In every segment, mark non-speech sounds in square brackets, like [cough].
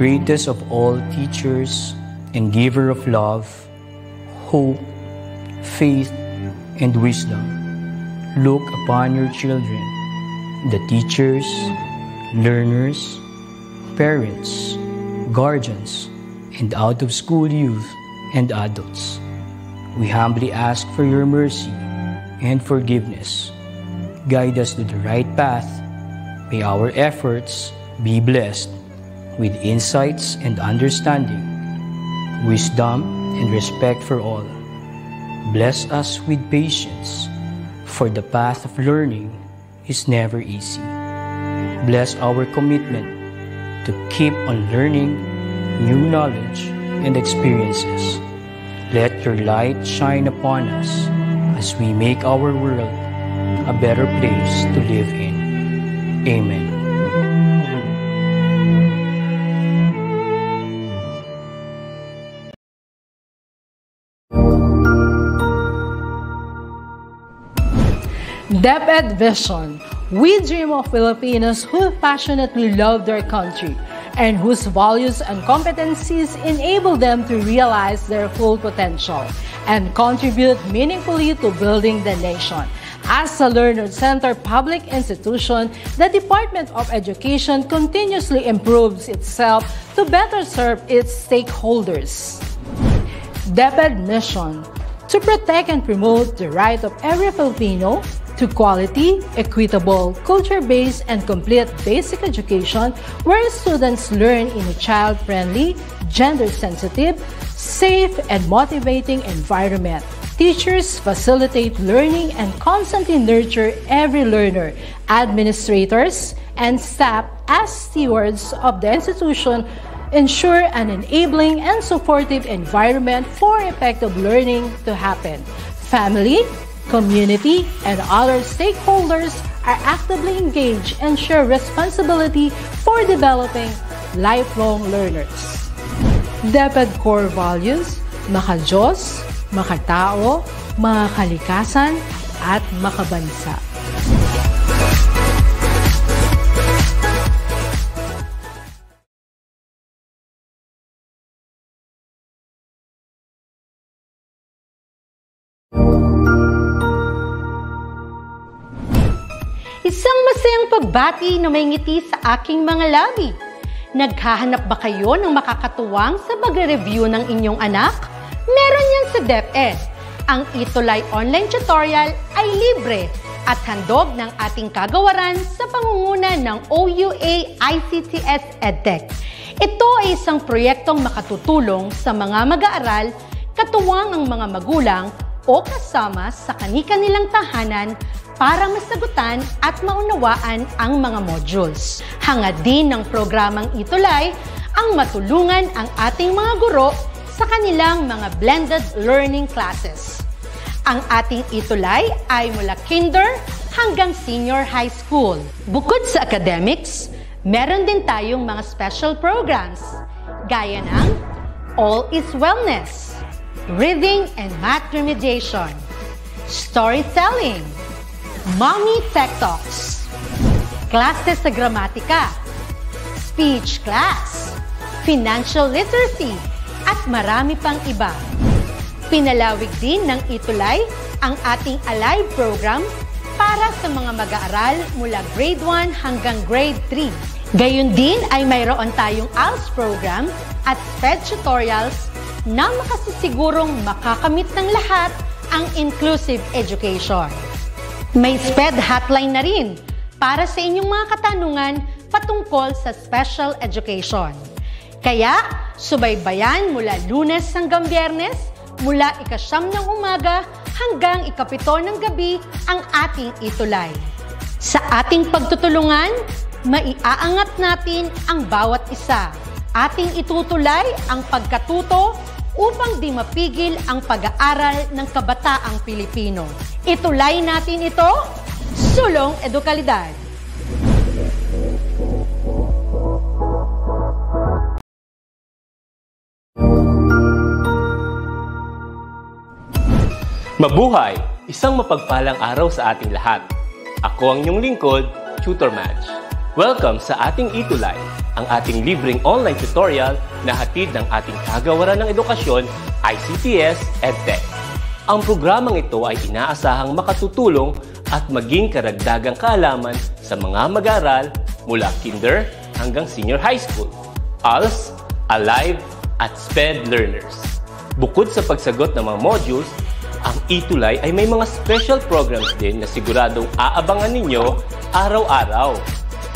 greatest of all teachers and giver of love, hope, faith, and wisdom, look upon your children, the teachers, learners, parents, guardians, and out of school youth and adults. We humbly ask for your mercy and forgiveness. Guide us to the right path. May our efforts be blessed with insights and understanding, wisdom and respect for all. Bless us with patience, for the path of learning is never easy. Bless our commitment to keep on learning new knowledge and experiences. Let your light shine upon us as we make our world a better place to live in. Amen. Deep Vision. We dream of Filipinos who passionately love their country and whose values and competencies enable them to realize their full potential and contribute meaningfully to building the nation. As a Learner Center public institution, the Department of Education continuously improves itself to better serve its stakeholders. DepEd Mission to protect and promote the right of every Filipino to quality, equitable, culture-based, and complete basic education where students learn in a child-friendly, gender-sensitive, safe, and motivating environment. Teachers facilitate learning and constantly nurture every learner. Administrators and staff as stewards of the institution ensure an enabling and supportive environment for effective learning to happen. Family, community, and other stakeholders are actively engaged and share responsibility for developing lifelong learners. DepEd core values, makajos, makatao, makalikasan, at makabansa. pagbati na may ngiti sa aking mga labi. Naghahanap ba kayo ng makakatuwang sa pagre-review ng inyong anak? Meron yan sa DepEd. Ang Itolay online tutorial ay libre at handog ng ating kagawaran sa pangunguna ng OUA ICTS EdTech. Ito ay isang proyektong makatutulong sa mga mag-aaral, katuwang ang mga magulang o kasama sa kani-kanilang tahanan para masagutan at maunawaan ang mga modules. Hangad din ng programang Itulay ang matulungan ang ating mga guro sa kanilang mga blended learning classes. Ang ating Itulay ay mula kinder hanggang senior high school. Bukod sa academics, meron din tayong mga special programs gaya ng All is Wellness, reading and math remediation, storytelling, mommy tech talks, classes sa gramatika, speech class, financial literacy, at marami pang iba. Pinalawig din ng Itulay ang ating Alive program para sa mga mag-aaral mula grade 1 hanggang grade 3. Gayun din ay mayroon tayong ALS program at SPED tutorials na makasisigurong makakamit ng lahat ang inclusive education. May SPED hotline na rin para sa inyong mga katanungan patungkol sa special education. Kaya, subaybayan mula lunes hanggang biyernes, mula ikasyam ng umaga hanggang ikapito ng gabi ang ating itulay. Sa ating pagtutulungan, maiaangat natin ang bawat isa. Ating itutulay ang pagkatuto upang di mapigil ang pag-aaral ng kabataang Pilipino. Itulay natin ito, Sulong Edukalidad. Mabuhay! Isang mapagpalang araw sa ating lahat. Ako ang inyong lingkod, Tutor Match. Welcome sa ating Itulay, ang ating libreng online tutorial na hatid ng ating kagawaran ng edukasyon, ICTS EdTech. Ang programang ito ay inaasahang makatutulong at maging karagdagang kaalaman sa mga mag-aaral mula kinder hanggang senior high school, ALS, ALIVE, at SPED learners. Bukod sa pagsagot ng mga modules, ang Itulay ay may mga special programs din na siguradong aabangan ninyo araw-araw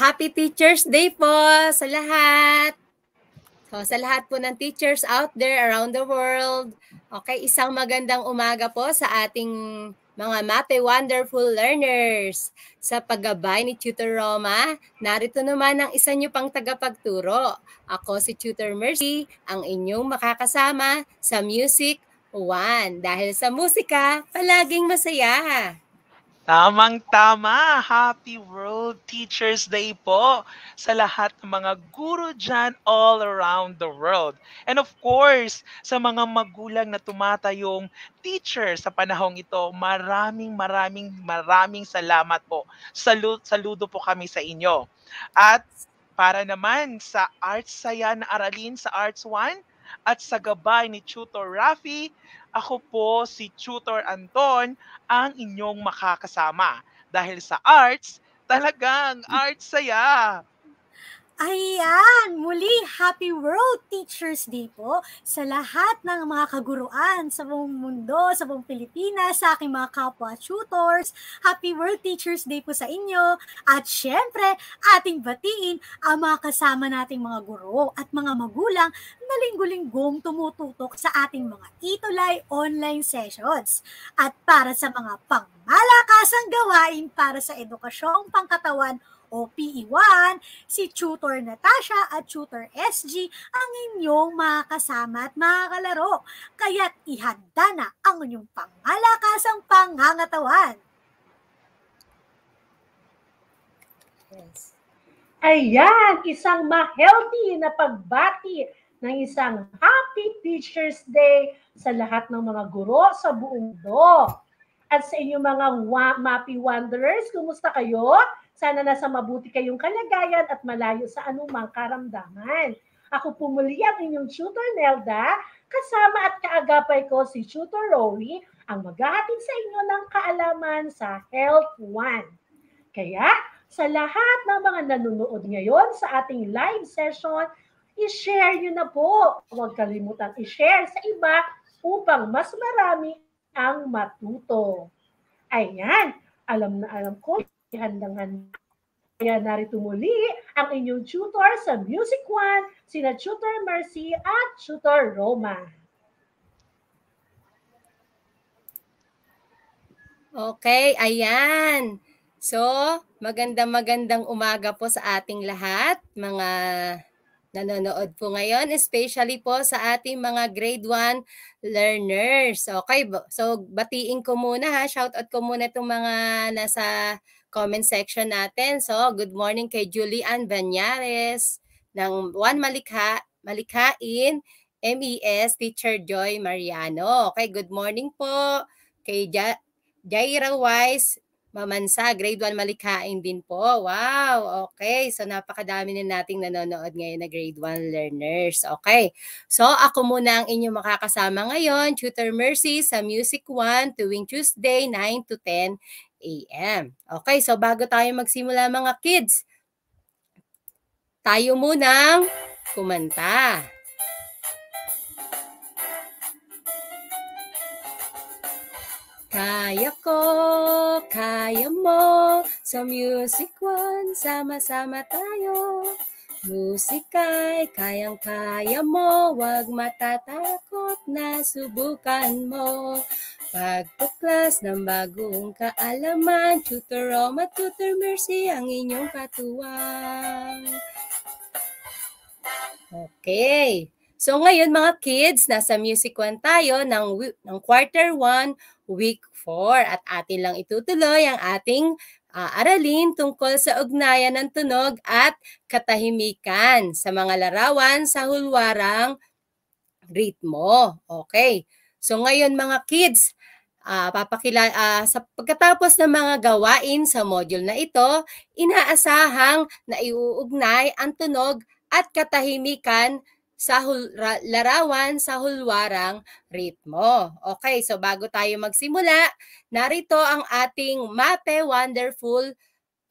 Happy Teacher's Day po sa lahat. So, sa lahat po ng teachers out there around the world. Okay, isang magandang umaga po sa ating mga MAPE Wonderful Learners. Sa paggabay ni Tutor Roma, narito naman ang isa niyo pang tagapagturo. Ako si Tutor Mercy, ang inyong makakasama sa Music One. Dahil sa musika, palaging masaya. Tamang-tama! Happy World Teachers Day po sa lahat ng mga guro dyan all around the world. And of course, sa mga magulang na tumatayong teacher sa panahong ito, maraming maraming maraming salamat po. Salud, saludo po kami sa inyo. At para naman sa Arts Saya na Aralin sa Arts 1, at sa gabay ni Tutor Rafi, ako po si Tutor Anton, ang inyong makakasama. Dahil sa arts, talagang [laughs] arts saya! Ayan! Muli, Happy World Teachers Day po sa lahat ng mga kaguruan sa buong mundo, sa buong Pilipinas, sa aking mga kapwa tutors. Happy World Teachers Day po sa inyo. At syempre, ating batiin ang mga kasama nating mga guro at mga magulang na linggo-linggong tumututok sa ating mga Itulay online sessions. At para sa mga pangmalakasang gawain para sa edukasyong pangkatawan ope 1 si Tutor Natasha at Tutor SG ang inyong mga kasama at mga kalaro. Kaya't ihanda na ang inyong pangalakasang pangangatawan. Yes. Ayan, isang ma-healthy na pagbati ng isang Happy Teacher's Day sa lahat ng mga guro sa buong mundo. At sa inyong mga wa- MAPI Wanderers, kumusta kayo? Sana nasa mabuti kayong kalagayan at malayo sa anumang karamdaman. Ako po muli ang inyong tutor Nelda, kasama at kaagapay ko si tutor Rory, ang maghahatid sa inyo ng kaalaman sa Health One. Kaya, sa lahat ng mga nanonood ngayon sa ating live session, i-share nyo na po. Huwag kalimutan i-share sa iba upang mas marami ang matuto. Ayan, alam na alam ko handang-handa. Kaya narito muli ang inyong tutor sa Music One, sina Tutor Mercy at Tutor Roma. Okay, ayan. So, magandang-magandang umaga po sa ating lahat, mga nanonood po ngayon, especially po sa ating mga grade 1 learners. Okay, so batiin ko muna ha, shout out ko muna itong mga nasa comment section natin. So, good morning kay Julian Banyares ng Juan Malika, Malikhain, MES, Teacher Joy Mariano. Okay, good morning po kay ja Jaira Wise Mamansa, grade 1 malikhain din po. Wow, okay. So napakadami na nating nanonood ngayon na grade 1 learners. Okay. So ako muna ang inyong makakasama ngayon, Tutor Mercy sa Music 1 tuwing Tuesday 9 to 10 a.m. Okay, so bago tayo magsimula mga kids, tayo munang kumanta. Kaya ko, kaya mo, sa Music One, sama-sama tayo. Musika'y kayang-kaya mo, wag matatakot na subukan mo. Pagtuklas ng bagong kaalaman, Tutor Roma, Tutor Mercy, ang inyong katuwang. Okay. So ngayon mga kids, nasa Music 1 tayo ng, ng quarter 1, week 4 at atin lang itutuloy ang ating uh, aralin tungkol sa ugnayan ng tunog at katahimikan sa mga larawan sa hulwarang ritmo. Okay. So ngayon mga kids, uh, papakila uh, sa pagkatapos ng mga gawain sa module na ito, inaasahang na iuugnay ang tunog at katahimikan sa hul- larawan sa hulwarang ritmo. Okay, so bago tayo magsimula, narito ang ating Mape Wonderful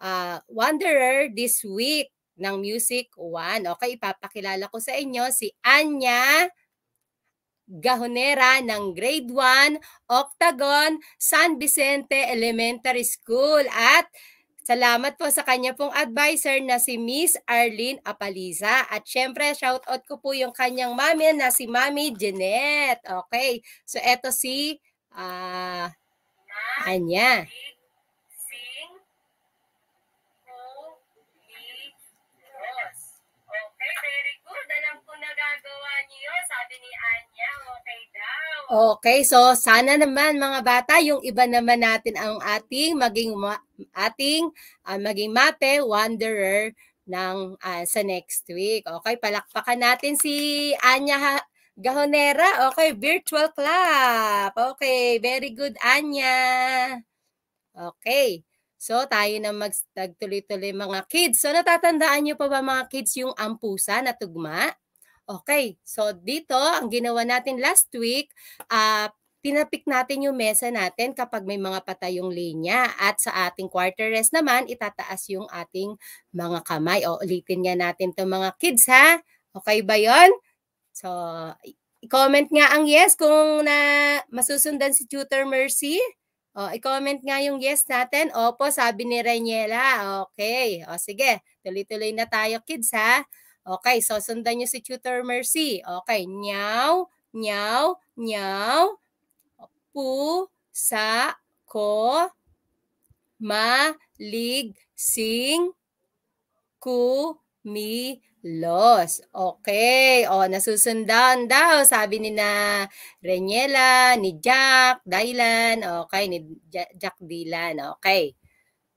uh, Wanderer this week ng Music 1. Okay, ipapakilala ko sa inyo si Anya Gahonera ng Grade 1, Octagon, San Vicente Elementary School at Salamat po sa kanya pong advisor na si Miss Arlene Apaliza. At syempre, shoutout ko po yung kanyang mami na si Mami Jeanette. Okay, so eto si uh, Anya. Anya. niyo yun, sabi ni Anya, okay daw. Okay, so sana naman mga bata, yung iba naman natin ang ating maging ating uh, maging mate wanderer ng uh, sa next week. Okay, palakpakan natin si Anya ha Gahonera. Okay, virtual clap. Okay, very good Anya. Okay. So, tayo na magtagtuloy-tuloy mga kids. So, natatandaan nyo pa ba mga kids yung ampusa na tugma? Okay, so dito, ang ginawa natin last week, uh, tinapik natin yung mesa natin kapag may mga patay yung linya. At sa ating quarter rest naman, itataas yung ating mga kamay. O, ulitin nga natin to mga kids ha. Okay ba yon? So, i-comment nga ang yes kung na masusundan si Tutor Mercy. O, i-comment nga yung yes natin. Opo, sabi ni Reniela. Okay. O, sige. Tuloy-tuloy na tayo, kids, ha? Okay, so sundan nyo si Tutor Mercy. Okay, nyaw, nyaw, nyaw, pu, sa, ko, ma, lig, sing, ku, mi, Los. Okay. O, nasusundan daw. Sabi ni na Reniela, ni Jack, Dylan. Okay, ni Jack Dylan. Okay.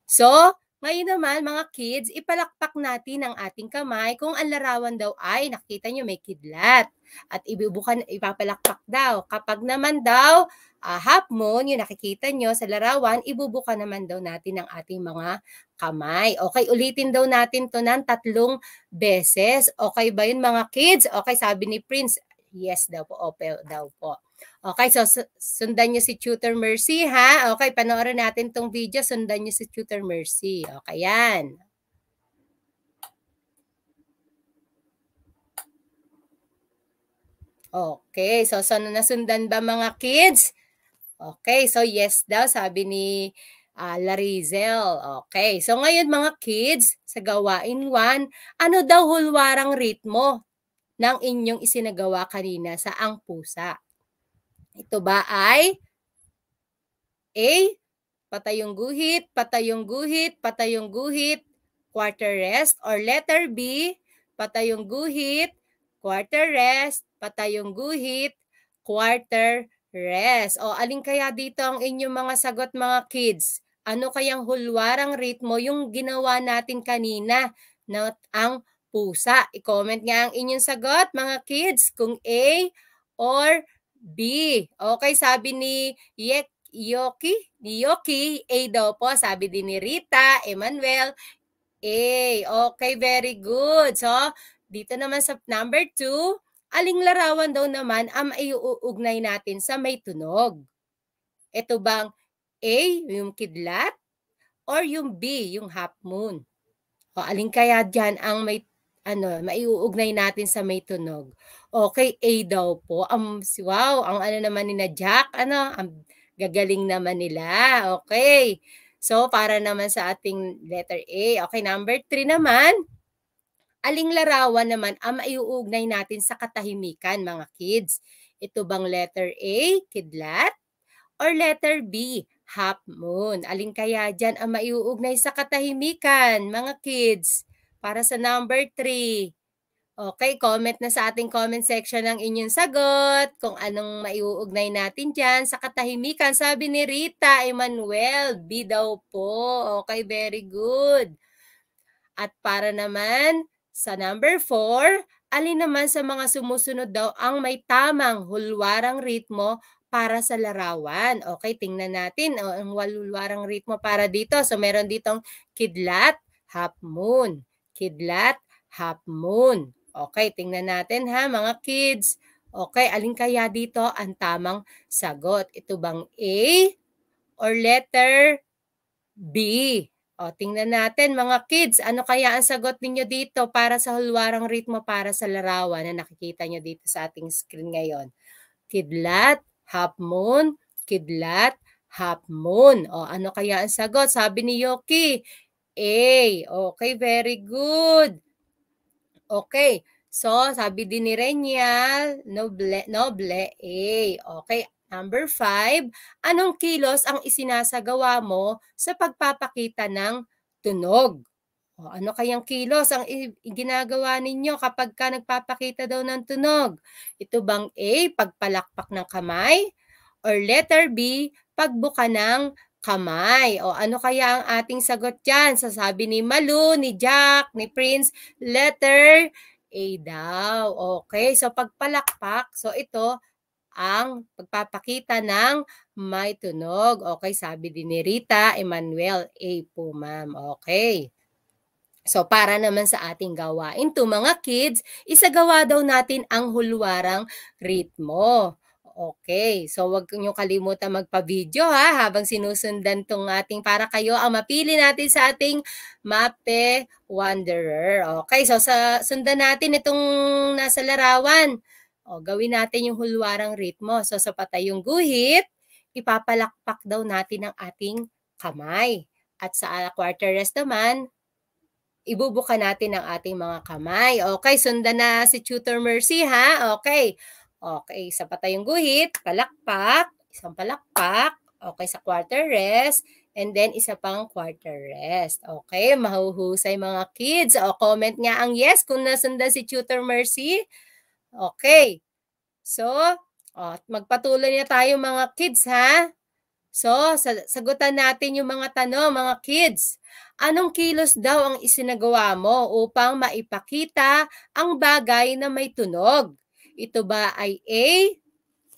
So, ngayon naman mga kids, ipalakpak natin ang ating kamay kung ang larawan daw ay nakita nyo may kidlat. At ibibukan, ipapalakpak daw. Kapag naman daw uh, half moon, yung nakikita nyo sa larawan, ibubukan naman daw natin ang ating mga kamay. Okay, ulitin daw natin to ng tatlong beses. Okay ba yun mga kids? Okay, sabi ni Prince, yes daw po, opo daw po. Okay, so sundan niyo si Tutor Mercy ha. Okay, panoorin natin tong video, sundan niyo si Tutor Mercy. Okay, yan. Okay, so so nasundan ba mga kids? Okay, so yes daw sabi ni uh, Larizel. Okay, so ngayon mga kids, sa gawain 1, ano daw hulwarang ritmo ng inyong isinagawa kanina sa ang pusa? Ito ba ay A, patayong guhit, patayong guhit, patayong guhit, quarter rest or letter B, patayong guhit, quarter rest, patayong guhit, quarter rest. O alin kaya dito ang inyong mga sagot mga kids? Ano kayang hulwarang ritmo yung ginawa natin kanina na ang pusa? I-comment nga ang inyong sagot mga kids kung A or B. Okay, sabi ni Yek Yoki, ni Yoki, A daw po, sabi din ni Rita, Emmanuel, A. Okay, very good. So, dito naman sa number 2, aling larawan daw naman ang maiuugnay natin sa may tunog? Ito bang A, yung kidlat, or yung B, yung half moon? O, aling kaya dyan ang may, ano, maiuugnay natin sa may tunog? Okay, A daw po. Um, wow, ang ano naman ni Jack, ano, ang gagaling naman nila. Okay. So, para naman sa ating letter A. Okay, number 3 naman. Aling larawan naman ang maiuugnay natin sa katahimikan, mga kids? Ito bang letter A, kidlat? Or letter B, half moon? Aling kaya dyan ang maiuugnay sa katahimikan, mga kids? Para sa number 3. Okay, comment na sa ating comment section ang inyong sagot, kung anong maiuugnay natin dyan. Sa katahimikan, sabi ni Rita Emmanuel, B daw po. Okay, very good. At para naman sa number 4, alin naman sa mga sumusunod daw ang may tamang hulwarang ritmo para sa larawan? Okay, tingnan natin oh, ang hulwarang ritmo para dito. So meron ditong kidlat, half moon, kidlat, half moon. Okay, tingnan natin ha mga kids. Okay, alin kaya dito ang tamang sagot? Ito bang A or letter B? O, tingnan natin mga kids, ano kaya ang sagot ninyo dito para sa hulwarang ritmo para sa larawan na nakikita nyo dito sa ating screen ngayon? Kidlat, half moon, kidlat, half moon. O, ano kaya ang sagot? Sabi ni Yoki, A. Okay, very good. Okay. So, sabi din ni Renya, noble, noble, A. Eh. Okay. Number five, anong kilos ang isinasagawa mo sa pagpapakita ng tunog? O, ano kayang kilos ang ginagawa ninyo kapag ka nagpapakita daw ng tunog? Ito bang A, pagpalakpak ng kamay? Or letter B, pagbuka ng kamay. O ano kaya ang ating sagot dyan? Sasabi ni Malu, ni Jack, ni Prince, letter A daw. Okay, so pagpalakpak, so ito ang pagpapakita ng may tunog. Okay, sabi din ni Rita, Emmanuel A po ma'am. Okay. So para naman sa ating gawain to mga kids, isagawa daw natin ang hulwarang ritmo. Okay, so wag niyo kalimutan magpa-video ha habang sinusundan tong ating para kayo ang mapili natin sa ating Mape Wanderer. Okay, so sa sundan natin itong nasa larawan. O, gawin natin yung hulwarang ritmo. So sa patay yung guhit, ipapalakpak daw natin ang ating kamay. At sa quarter rest naman, ibubuka natin ang ating mga kamay. Okay, sundan na si Tutor Mercy ha. Okay. Okay, isa pa tayong guhit, palakpak, isang palakpak, okay, sa quarter rest, and then isa pang quarter rest. Okay, mahuhusay mga kids. O comment nga ang yes kung nasundan si Tutor Mercy. Okay, so o, magpatuloy na tayo mga kids ha. So, sagutan natin yung mga tanong, mga kids. Anong kilos daw ang isinagawa mo upang maipakita ang bagay na may tunog? Ito ba ay A?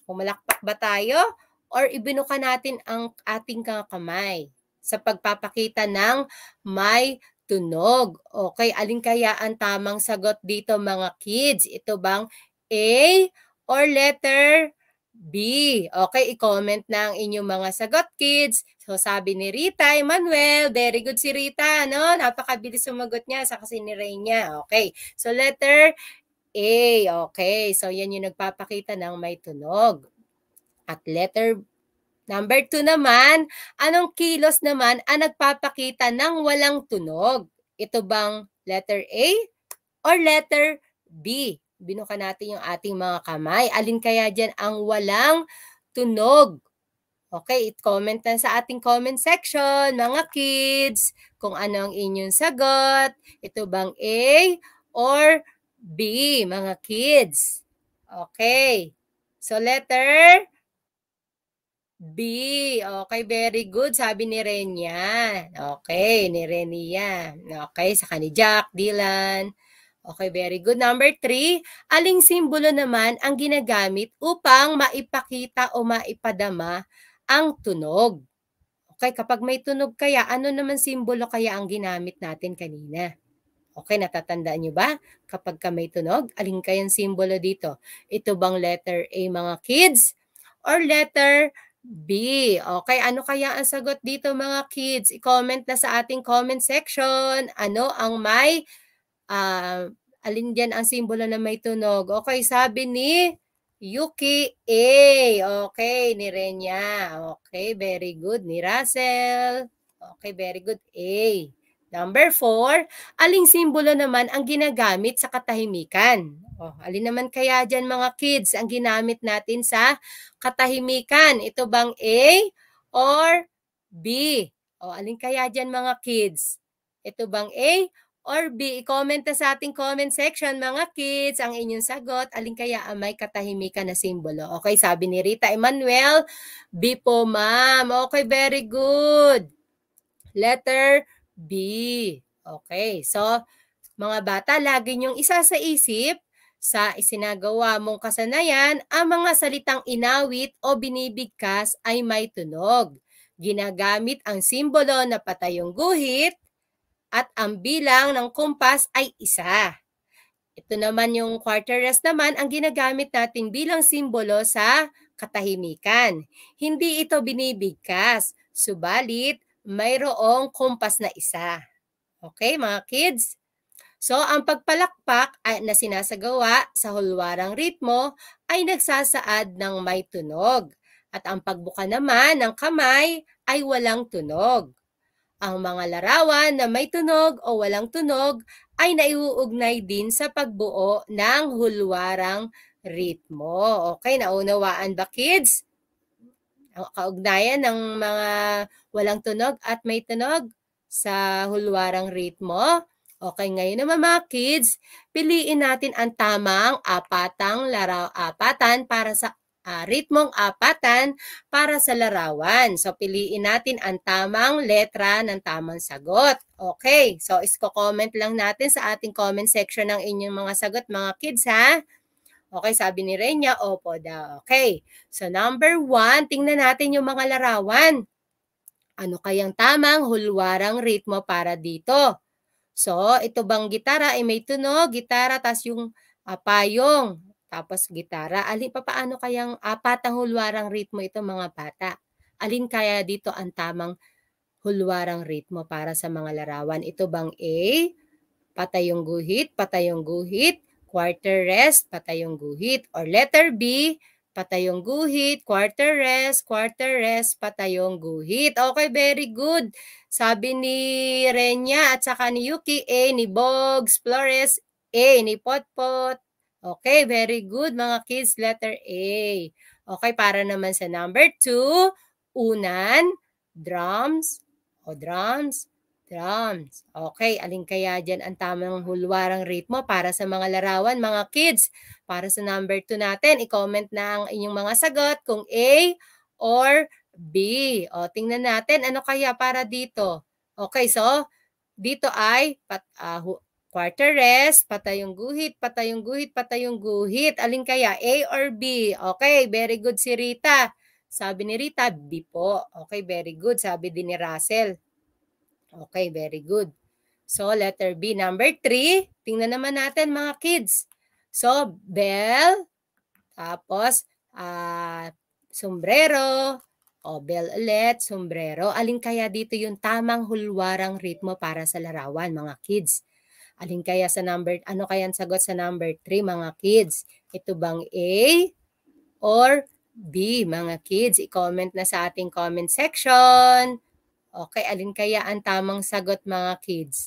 Kumalakpak ba tayo? Or ibinuka natin ang ating kamay sa pagpapakita ng may tunog. Okay, alin kaya ang tamang sagot dito mga kids? Ito bang A or letter B? Okay, i-comment na ang inyong mga sagot kids. So sabi ni Rita, Emmanuel, very good si Rita, no? Napakabilis sumagot niya sa kasi ni Rain niya. Okay, so letter A. Okay, so yan yung nagpapakita ng may tunog. At letter number 2 naman, anong kilos naman ang nagpapakita ng walang tunog? Ito bang letter A or letter B? Binuka natin yung ating mga kamay. Alin kaya dyan ang walang tunog? Okay, comment na sa ating comment section, mga kids, kung ano ang inyong sagot. Ito bang A or B, mga kids. Okay. So, letter B. Okay, very good. Sabi ni Renya. Okay, ni Renia. Okay, sa ni Jack, Dylan. Okay, very good. Number three, aling simbolo naman ang ginagamit upang maipakita o maipadama ang tunog? Okay, kapag may tunog kaya, ano naman simbolo kaya ang ginamit natin kanina? Okay, natatandaan nyo ba? Kapag ka may tunog, alin kayang simbolo dito? Ito bang letter A mga kids? Or letter B? Okay, ano kaya ang sagot dito mga kids? I-comment na sa ating comment section. Ano ang may, uh, alin dyan ang simbolo na may tunog? Okay, sabi ni Yuki A. Okay, ni Renya. Okay, very good. Ni Russell. Okay, very good. A. Number four, aling simbolo naman ang ginagamit sa katahimikan? Oh, alin naman kaya dyan mga kids ang ginamit natin sa katahimikan? Ito bang A or B? Oh, alin kaya dyan mga kids? Ito bang A or B? I-comment na sa ating comment section mga kids ang inyong sagot. Alin kaya ang may katahimikan na simbolo? Okay, sabi ni Rita Emmanuel, B po ma'am. Okay, very good. Letter B. Okay, so mga bata, lagi niyong isa sa isip sa isinagawa mong kasanayan, ang mga salitang inawit o binibigkas ay may tunog. Ginagamit ang simbolo na patayong guhit at ang bilang ng kumpas ay isa. Ito naman yung quarter rest naman ang ginagamit natin bilang simbolo sa katahimikan. Hindi ito binibigkas, subalit mayroong kumpas na isa. Okay, mga kids? So, ang pagpalakpak ay, na sinasagawa sa hulwarang ritmo ay nagsasaad ng may tunog. At ang pagbuka naman ng kamay ay walang tunog. Ang mga larawan na may tunog o walang tunog ay naiuugnay din sa pagbuo ng hulwarang ritmo. Okay, naunawaan ba kids? ang kaugnayan ng mga walang tunog at may tunog sa hulwarang ritmo. Okay, ngayon naman mga kids, piliin natin ang tamang apatang laraw apatan para sa uh, ritmong apatan para sa larawan. So, piliin natin ang tamang letra ng tamang sagot. Okay, so isko-comment lang natin sa ating comment section ng inyong mga sagot mga kids ha. Okay, sabi ni Renya, opo daw. Okay, so number one, tingnan natin yung mga larawan. Ano kayang tamang hulwarang ritmo para dito? So, ito bang gitara ay may tunog, gitara, tas yung uh, payong, tapos gitara. Alin pa paano kayang apat ang hulwarang ritmo ito mga bata? Alin kaya dito ang tamang hulwarang ritmo para sa mga larawan? Ito bang A, patayong guhit, patayong guhit, quarter rest, patayong guhit. Or letter B, patayong guhit, quarter rest, quarter rest, patayong guhit. Okay, very good. Sabi ni Renya at saka ni Yuki, A ni Bogs, Flores, A ni Potpot. Okay, very good mga kids, letter A. Okay, para naman sa number 2, unan, drums, o drums, drums. Okay, alin kaya dyan ang tamang hulwarang ritmo para sa mga larawan, mga kids? Para sa number 2 natin, i-comment na ang inyong mga sagot kung A or B. O, tingnan natin ano kaya para dito. Okay, so dito ay pat, uh, quarter rest, patayong guhit, patayong guhit, patayong guhit. Alin kaya, A or B? Okay, very good si Rita. Sabi ni Rita, B po. Okay, very good. Sabi din ni Russell. Okay, very good. So, letter B. Number 3, tingnan naman natin mga kids. So, bell, tapos uh, sombrero, o bell ulit, sombrero. Alin kaya dito yung tamang hulwarang ritmo para sa larawan mga kids? Alin kaya sa number, ano kaya ang sagot sa number 3 mga kids? Ito bang A or B mga kids? I-comment na sa ating comment section. Okay, alin kaya ang tamang sagot mga kids?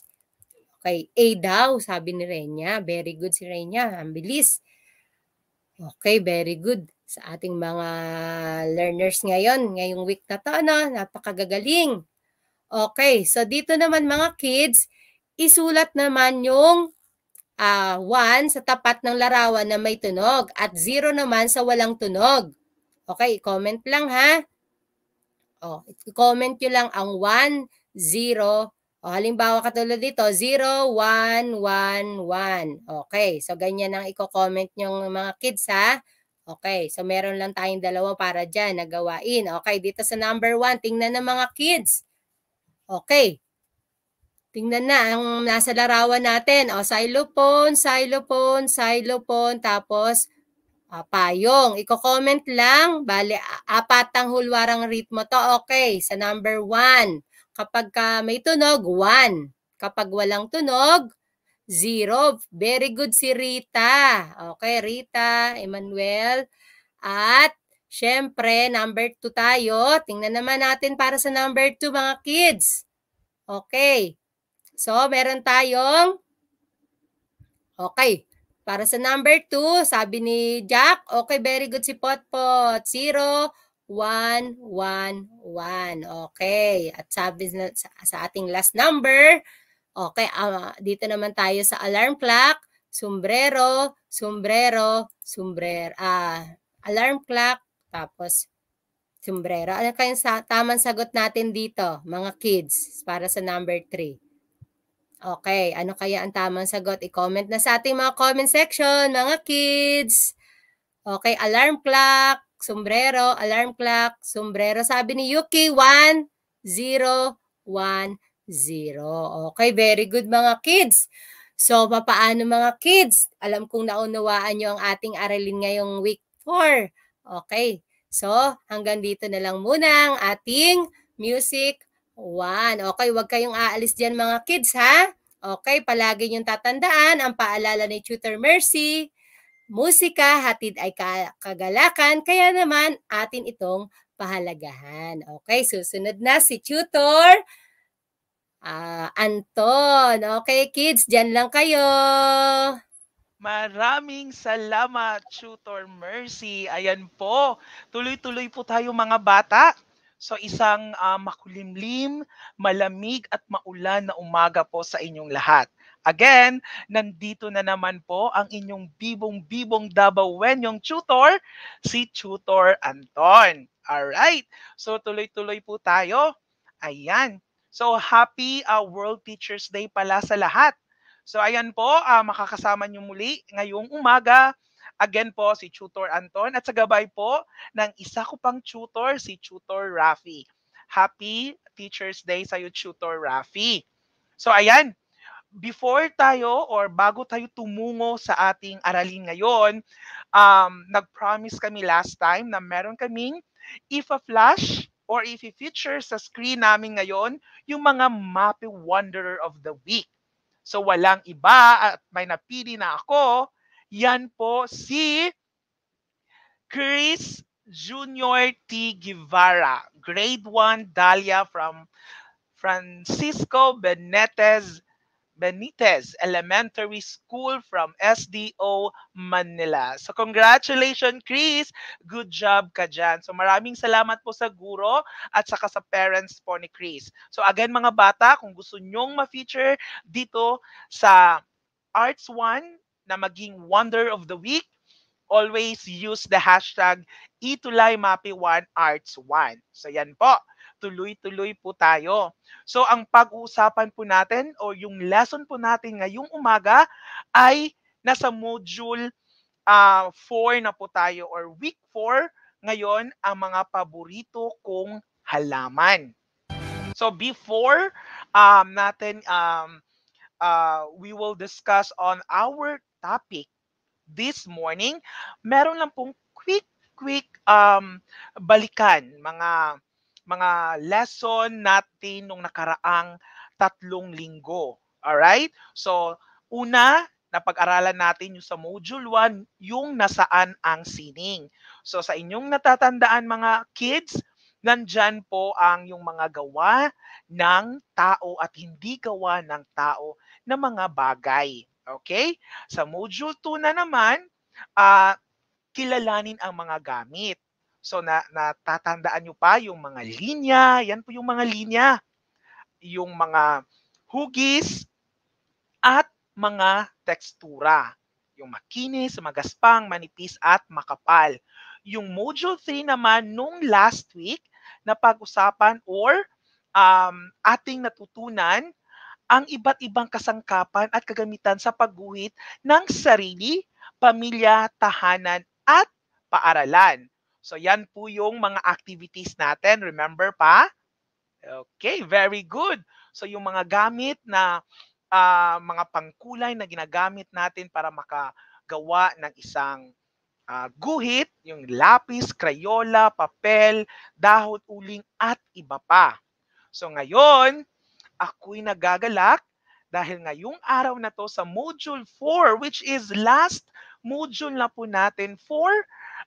Okay, A daw, sabi ni Renya. Very good si Renya. Ang bilis. Okay, very good. Sa ating mga learners ngayon, ngayong week na to, ano, napakagagaling. Okay, so dito naman mga kids, isulat naman yung 1 uh, ah, sa tapat ng larawan na may tunog at 0 naman sa walang tunog. Okay, comment lang ha. Oh, comment nyo lang ang 1, 0. O, halimbawa katulad dito, 0, 1, 1, 1. Okay, so ganyan ang i-comment yung mga kids ha. Okay, so meron lang tayong dalawa para dyan nagawain. Okay, dito sa number 1, tingnan ng mga kids. Okay, Tingnan na ang nasa larawan natin. O, oh, xylophone, xylophone, xylophone, tapos uh, payong. Iko-comment lang. Bale, apatang hulwarang ritmo to. Okay, sa number 1. Kapag uh, may tunog, 1. Kapag walang tunog, 0. Very good si Rita. Okay, Rita, Emmanuel. At syempre, number 2 tayo. Tingnan naman natin para sa number 2 mga kids. Okay. So, meron tayong Okay, para sa number 2, sabi ni Jack, okay, very good si Potpot. 0, 1, 1, 1. Okay. At sabi na, sa, sa ating last number, okay, uh, dito naman tayo sa alarm clock, sombrero, sombrero, sombrero. Ah, alarm clock, tapos sombrero. Ano kayang sa, tamang sagot natin dito, mga kids, para sa number 3? Okay, ano kaya ang tamang sagot? I-comment na sa ating mga comment section, mga kids. Okay, alarm clock, sombrero, alarm clock, sombrero. Sabi ni Yuki, 1, 0, 1, 0. Okay, very good mga kids. So, papaano mga kids? Alam kong naunawaan nyo ang ating aralin ngayong week 4. Okay, so hanggang dito na lang muna ang ating music One. Okay, wag kayong aalis dyan mga kids ha. Okay, palagi niyong tatandaan ang paalala ni Tutor Mercy. Musika, hatid ay kagalakan, kaya naman atin itong pahalagahan. Okay, susunod na si Tutor uh, Anton. Okay kids, dyan lang kayo. Maraming salamat, Tutor Mercy. Ayan po, tuloy-tuloy po tayo mga bata. So isang uh, makulimlim, malamig at maulan na umaga po sa inyong lahat. Again, nandito na naman po ang inyong bibong-bibong Dabawenyong tutor, si Tutor Anton. All right. So tuloy-tuloy po tayo. Ayan. So happy uh, World Teachers Day pala sa lahat. So ayan po, uh, makakasama niyo muli ngayong umaga Again po, si Tutor Anton at sa gabay po ng isa ko pang tutor, si Tutor Rafi. Happy Teacher's Day sa iyo, Tutor Rafi. So ayan, before tayo or bago tayo tumungo sa ating aralin ngayon, um, nag-promise kami last time na meron kaming if a flash or if a feature sa screen namin ngayon, yung mga Mappy Wanderer of the Week. So walang iba at may napili na ako yan po si Chris Junior T. Guevara, grade 1 Dahlia from Francisco Benitez Benitez Elementary School from SDO Manila. So congratulations Chris, good job ka dyan. So maraming salamat po sa guro at saka sa parents po ni Chris. So again mga bata, kung gusto nyong ma-feature dito sa Arts 1 na maging Wonder of the Week, always use the hashtag itulaimapi1arts1. E so yan po, tuloy-tuloy po tayo. So ang pag-uusapan po natin o yung lesson po natin ngayong umaga ay nasa module uh, ah, 4 na po tayo or week 4 ngayon ang mga paborito kong halaman. So before um, natin um, uh, we will discuss on our topic this morning, meron lang pong quick quick um balikan mga mga lesson natin nung nakaraang tatlong linggo. All right? So, una, napag-aralan natin yung sa module 1, yung nasaan ang sining. So, sa inyong natatandaan mga kids, nandyan po ang yung mga gawa ng tao at hindi gawa ng tao na mga bagay. Okay? Sa module 2 na naman, uh, kilalanin ang mga gamit. So na natatandaan niyo pa yung mga linya, yan po yung mga linya. Yung mga hugis at mga tekstura. Yung makinis, magaspang, manipis at makapal. Yung module 3 naman nung last week na pag-usapan or um, ating natutunan ang iba't ibang kasangkapan at kagamitan sa pagguhit ng sarili, pamilya, tahanan at paaralan. So yan po yung mga activities natin. Remember pa? Okay, very good. So yung mga gamit na uh, mga pangkulay na ginagamit natin para makagawa ng isang uh, guhit, yung lapis, crayola, papel, dahon uling at iba pa. So ngayon, ako'y nagagalak dahil ngayong araw na to sa module 4 which is last module na po natin for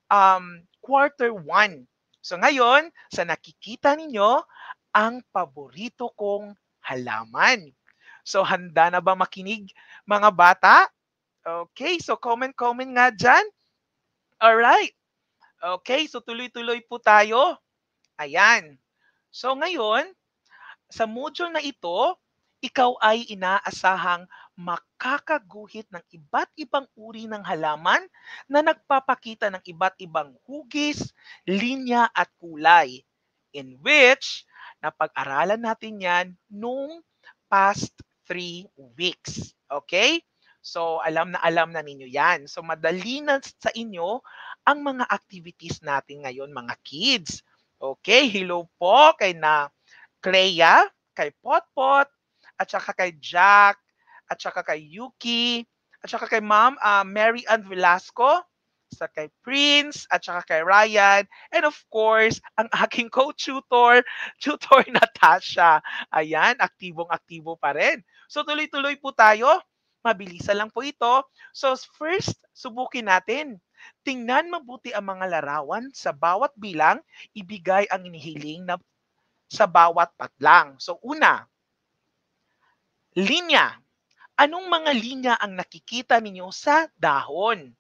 um, quarter 1. So ngayon, sa nakikita ninyo, ang paborito kong halaman. So handa na ba makinig mga bata? Okay, so comment-comment nga diyan. All right. Okay, so tuloy-tuloy po tayo. Ayan. So ngayon, sa module na ito, ikaw ay inaasahang makakaguhit ng iba't ibang uri ng halaman na nagpapakita ng iba't ibang hugis, linya at kulay in which napag-aralan natin yan nung past three weeks. Okay? So, alam na alam na ninyo yan. So, madali na sa inyo ang mga activities natin ngayon, mga kids. Okay, hello po kay na Clea, kay Potpot, at saka kay Jack, at saka kay Yuki, at saka kay Ma'am uh, Mary Ann Velasco, sa kay Prince, at saka kay Ryan, and of course, ang [laughs] aking co-tutor, tutor [laughs] Natasha. Ayan, aktibong-aktibo pa rin. So tuloy-tuloy po tayo. Mabilisan lang po ito. So first, subukin natin. Tingnan mabuti ang mga larawan sa bawat bilang, ibigay ang inihiling na sa bawat patlang. So una, linya. Anong mga linya ang nakikita ninyo sa dahon?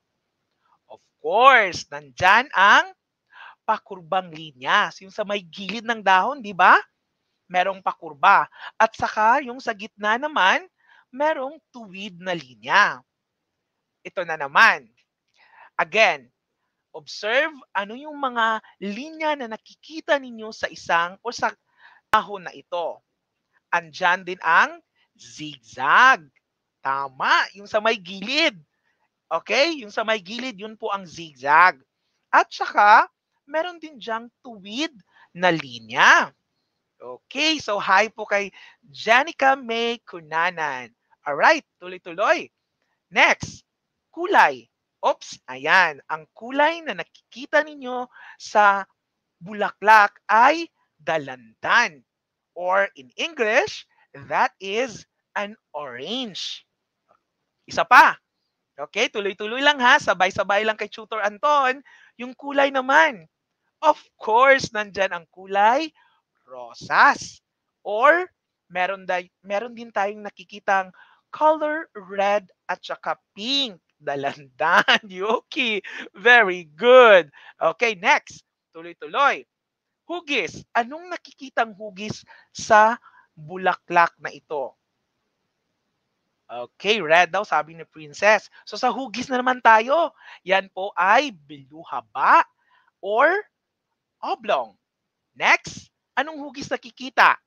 Of course, nandyan ang pakurbang linya. So, yung sa may gilid ng dahon, di ba? Merong pakurba. At saka yung sa gitna naman, merong tuwid na linya. Ito na naman. Again, Observe ano yung mga linya na nakikita ninyo sa isang o sa ahon na ito. Andyan din ang zigzag. Tama, yung sa may gilid. Okay? Yung sa may gilid, yun po ang zigzag. At saka, meron din diyang tuwid na linya. Okay, so hi po kay Janica May Kunanan. right, tuloy-tuloy. Next, kulay. Oops, ayan. Ang kulay na nakikita ninyo sa bulaklak ay dalandan. Or in English, that is an orange. Isa pa. Okay, tuloy-tuloy lang ha. Sabay-sabay lang kay Tutor Anton. Yung kulay naman. Of course, nandyan ang kulay rosas. Or meron, day, meron din tayong nakikitang color red at saka pink dalandan. [laughs] Yuki, very good. Okay, next. Tuloy-tuloy. Hugis. Anong nakikitang hugis sa bulaklak na ito? Okay, red daw sabi ni Princess. So sa hugis na naman tayo. Yan po ay ba or oblong. Next, anong hugis nakikita?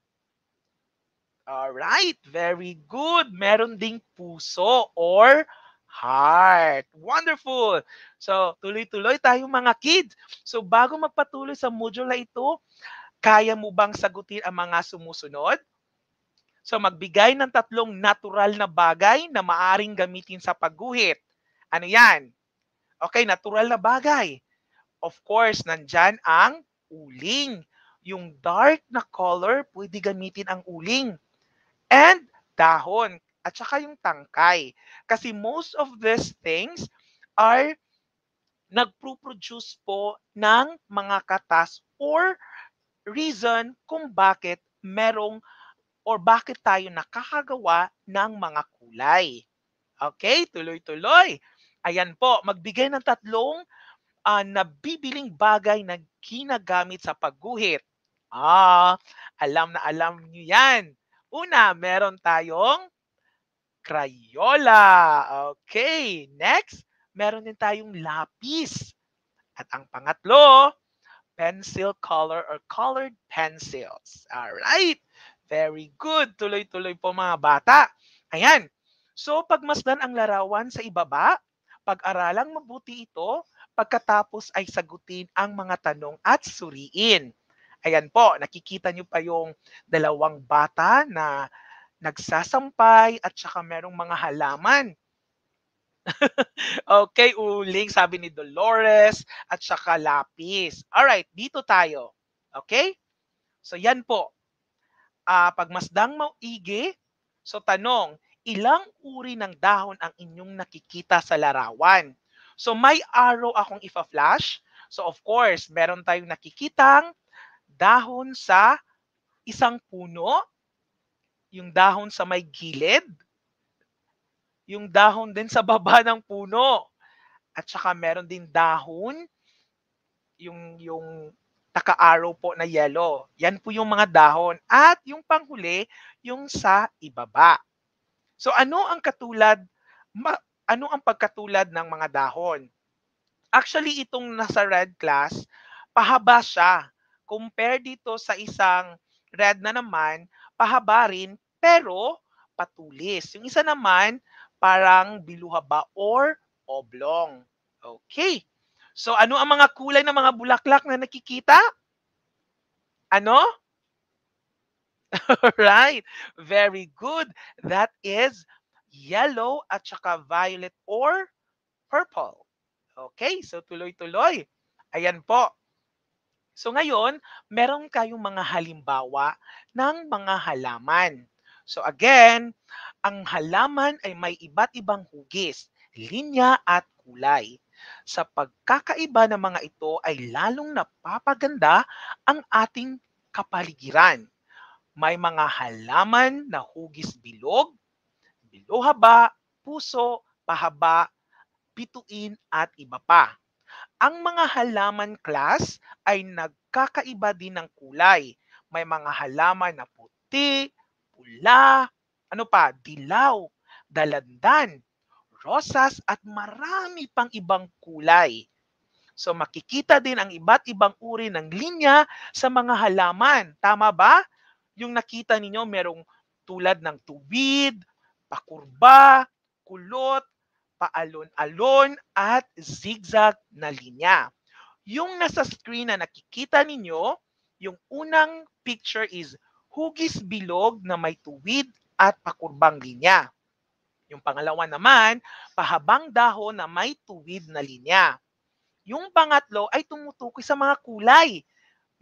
All right, very good. Meron ding puso or heart. Wonderful! So, tuloy-tuloy tayo mga kid. So, bago magpatuloy sa module na ito, kaya mo bang sagutin ang mga sumusunod? So, magbigay ng tatlong natural na bagay na maaring gamitin sa pagguhit. Ano yan? Okay, natural na bagay. Of course, nandyan ang uling. Yung dark na color, pwede gamitin ang uling. And dahon, at saka yung tangkay. Kasi most of these things are nagpro-produce po ng mga katas or reason kung bakit merong or bakit tayo nakakagawa ng mga kulay. Okay, tuloy-tuloy. Ayan po, magbigay ng tatlong uh, nabibiling bagay na ginagamit sa pagguhit. Ah, alam na alam niyo yan. Una, meron tayong Crayola. Okay, next, meron din tayong lapis. At ang pangatlo, pencil color or colored pencils. All right. Very good. Tuloy-tuloy po mga bata. Ayan. So, pagmasdan ang larawan sa ibaba, pag-aralang mabuti ito, pagkatapos ay sagutin ang mga tanong at suriin. Ayan po, nakikita niyo pa yung dalawang bata na nagsasampay, at saka merong mga halaman. [laughs] okay, uling sabi ni Dolores at saka lapis. All right, dito tayo. Okay? So yan po. Uh, pagmasdang mauigi, so tanong, ilang uri ng dahon ang inyong nakikita sa larawan? So may arrow akong ifa-flash. So of course, meron tayong nakikitang dahon sa isang puno yung dahon sa may gilid, yung dahon din sa baba ng puno. At saka meron din dahon, yung, yung taka-arrow po na yellow. Yan po yung mga dahon. At yung panghuli, yung sa ibaba. So ano ang katulad, ma, ano ang pagkatulad ng mga dahon? Actually, itong nasa red class, pahaba siya. Compare dito sa isang red na naman, pahaba rin pero patulis. Yung isa naman, parang biluha ba or oblong. Okay. So ano ang mga kulay ng mga bulaklak na nakikita? Ano? [laughs] Alright. Very good. That is yellow at saka violet or purple. Okay, so tuloy-tuloy. Ayan po. So ngayon, meron kayong mga halimbawa ng mga halaman. So again, ang halaman ay may iba't ibang hugis, linya at kulay. Sa pagkakaiba ng mga ito ay lalong napapaganda ang ating kapaligiran. May mga halaman na hugis bilog, bilohaba, puso, pahaba, pituin at iba pa. Ang mga halaman class ay nagkakaiba din ng kulay. May mga halaman na puti, pula, ano pa, dilaw, dalandan, rosas at marami pang ibang kulay. So makikita din ang iba't ibang uri ng linya sa mga halaman. Tama ba? Yung nakita ninyo merong tulad ng tubid, pakurba, kulot, paalon-alon at zigzag na linya. Yung nasa screen na nakikita ninyo, yung unang picture is hugis bilog na may tuwid at pakurbang linya. Yung pangalawa naman, pahabang dahon na may tuwid na linya. Yung pangatlo ay tumutukoy sa mga kulay.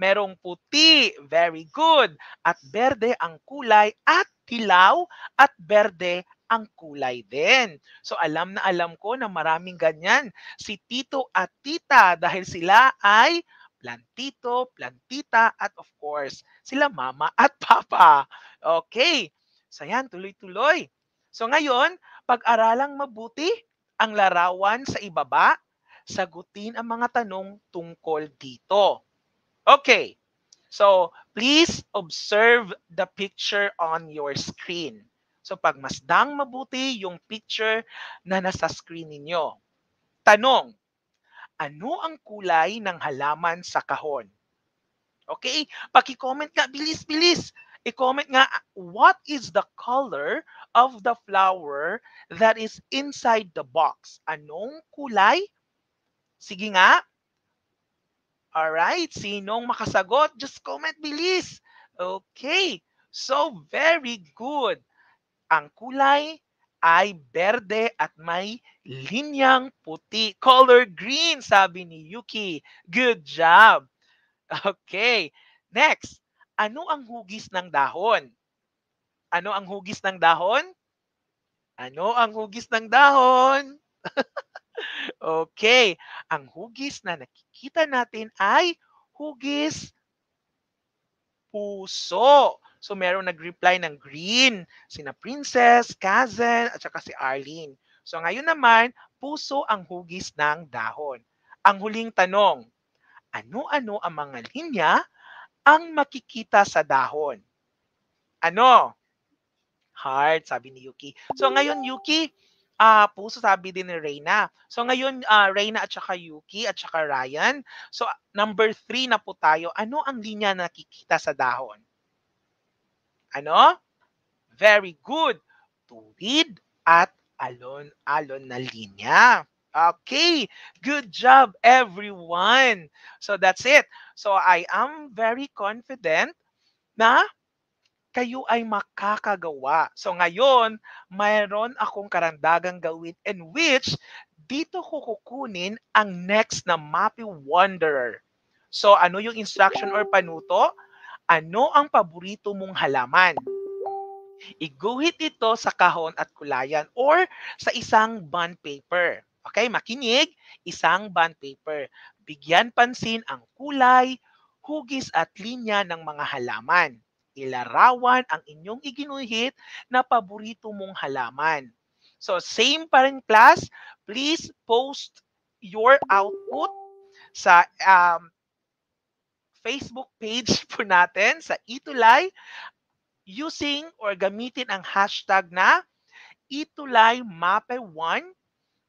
Merong puti, very good, at berde ang kulay, at dilaw at berde ang kulay din. So alam na alam ko na maraming ganyan si Tito at Tita dahil sila ay plantito, plantita, at of course, sila mama [laughs] at papa. Okay, so yan, tuloy-tuloy. So ngayon, pag-aralang mabuti ang larawan sa ibaba, sagutin ang mga tanong tungkol dito. Okay, so please observe the picture on your screen. So pagmasdang mabuti yung picture na nasa screen ninyo. Tanong, ano ang kulay ng halaman sa kahon? Okay? Paki-comment nga, bilis, bilis. I-comment nga, what is the color of the flower that is inside the box? Anong kulay? Sige nga. Alright, sinong makasagot? Just comment, bilis. Okay, so very good. Ang kulay ay berde at may linyang puti. Color green, sabi ni Yuki. Good job. Okay. Next, ano ang hugis ng dahon? Ano ang hugis ng dahon? Ano ang hugis ng dahon? [laughs] okay. Ang hugis na nakikita natin ay hugis puso. So meron nag-reply ng green, sina Princess, Kazen, at saka si Arlene. So ngayon naman, puso ang hugis ng dahon. Ang huling tanong, ano-ano ang mga linya ang makikita sa dahon? Ano? Heart, sabi ni Yuki. So ngayon, Yuki, uh, puso sabi din ni Reyna. So ngayon, uh, Reyna at saka Yuki at saka Ryan. So number three na po tayo. Ano ang linya na nakikita sa dahon? ano? Very good. Tuwid at alon-alon na linya. Okay, good job everyone. So that's it. So I am very confident na kayo ay makakagawa. So ngayon, mayroon akong karandagang gawin in which dito ko kukunin ang next na Mappy Wanderer. So ano yung instruction or panuto? Ano ang paborito mong halaman? Iguhit ito sa kahon at kulayan or sa isang bond paper. Okay, makinig, isang bond paper. Bigyan pansin ang kulay, hugis at linya ng mga halaman. Ilarawan ang inyong iginuhit na paborito mong halaman. So same pa rin class, please post your output sa um, Facebook page [laughs] po natin sa Itulay using or gamitin ang hashtag na Itulay Mape 1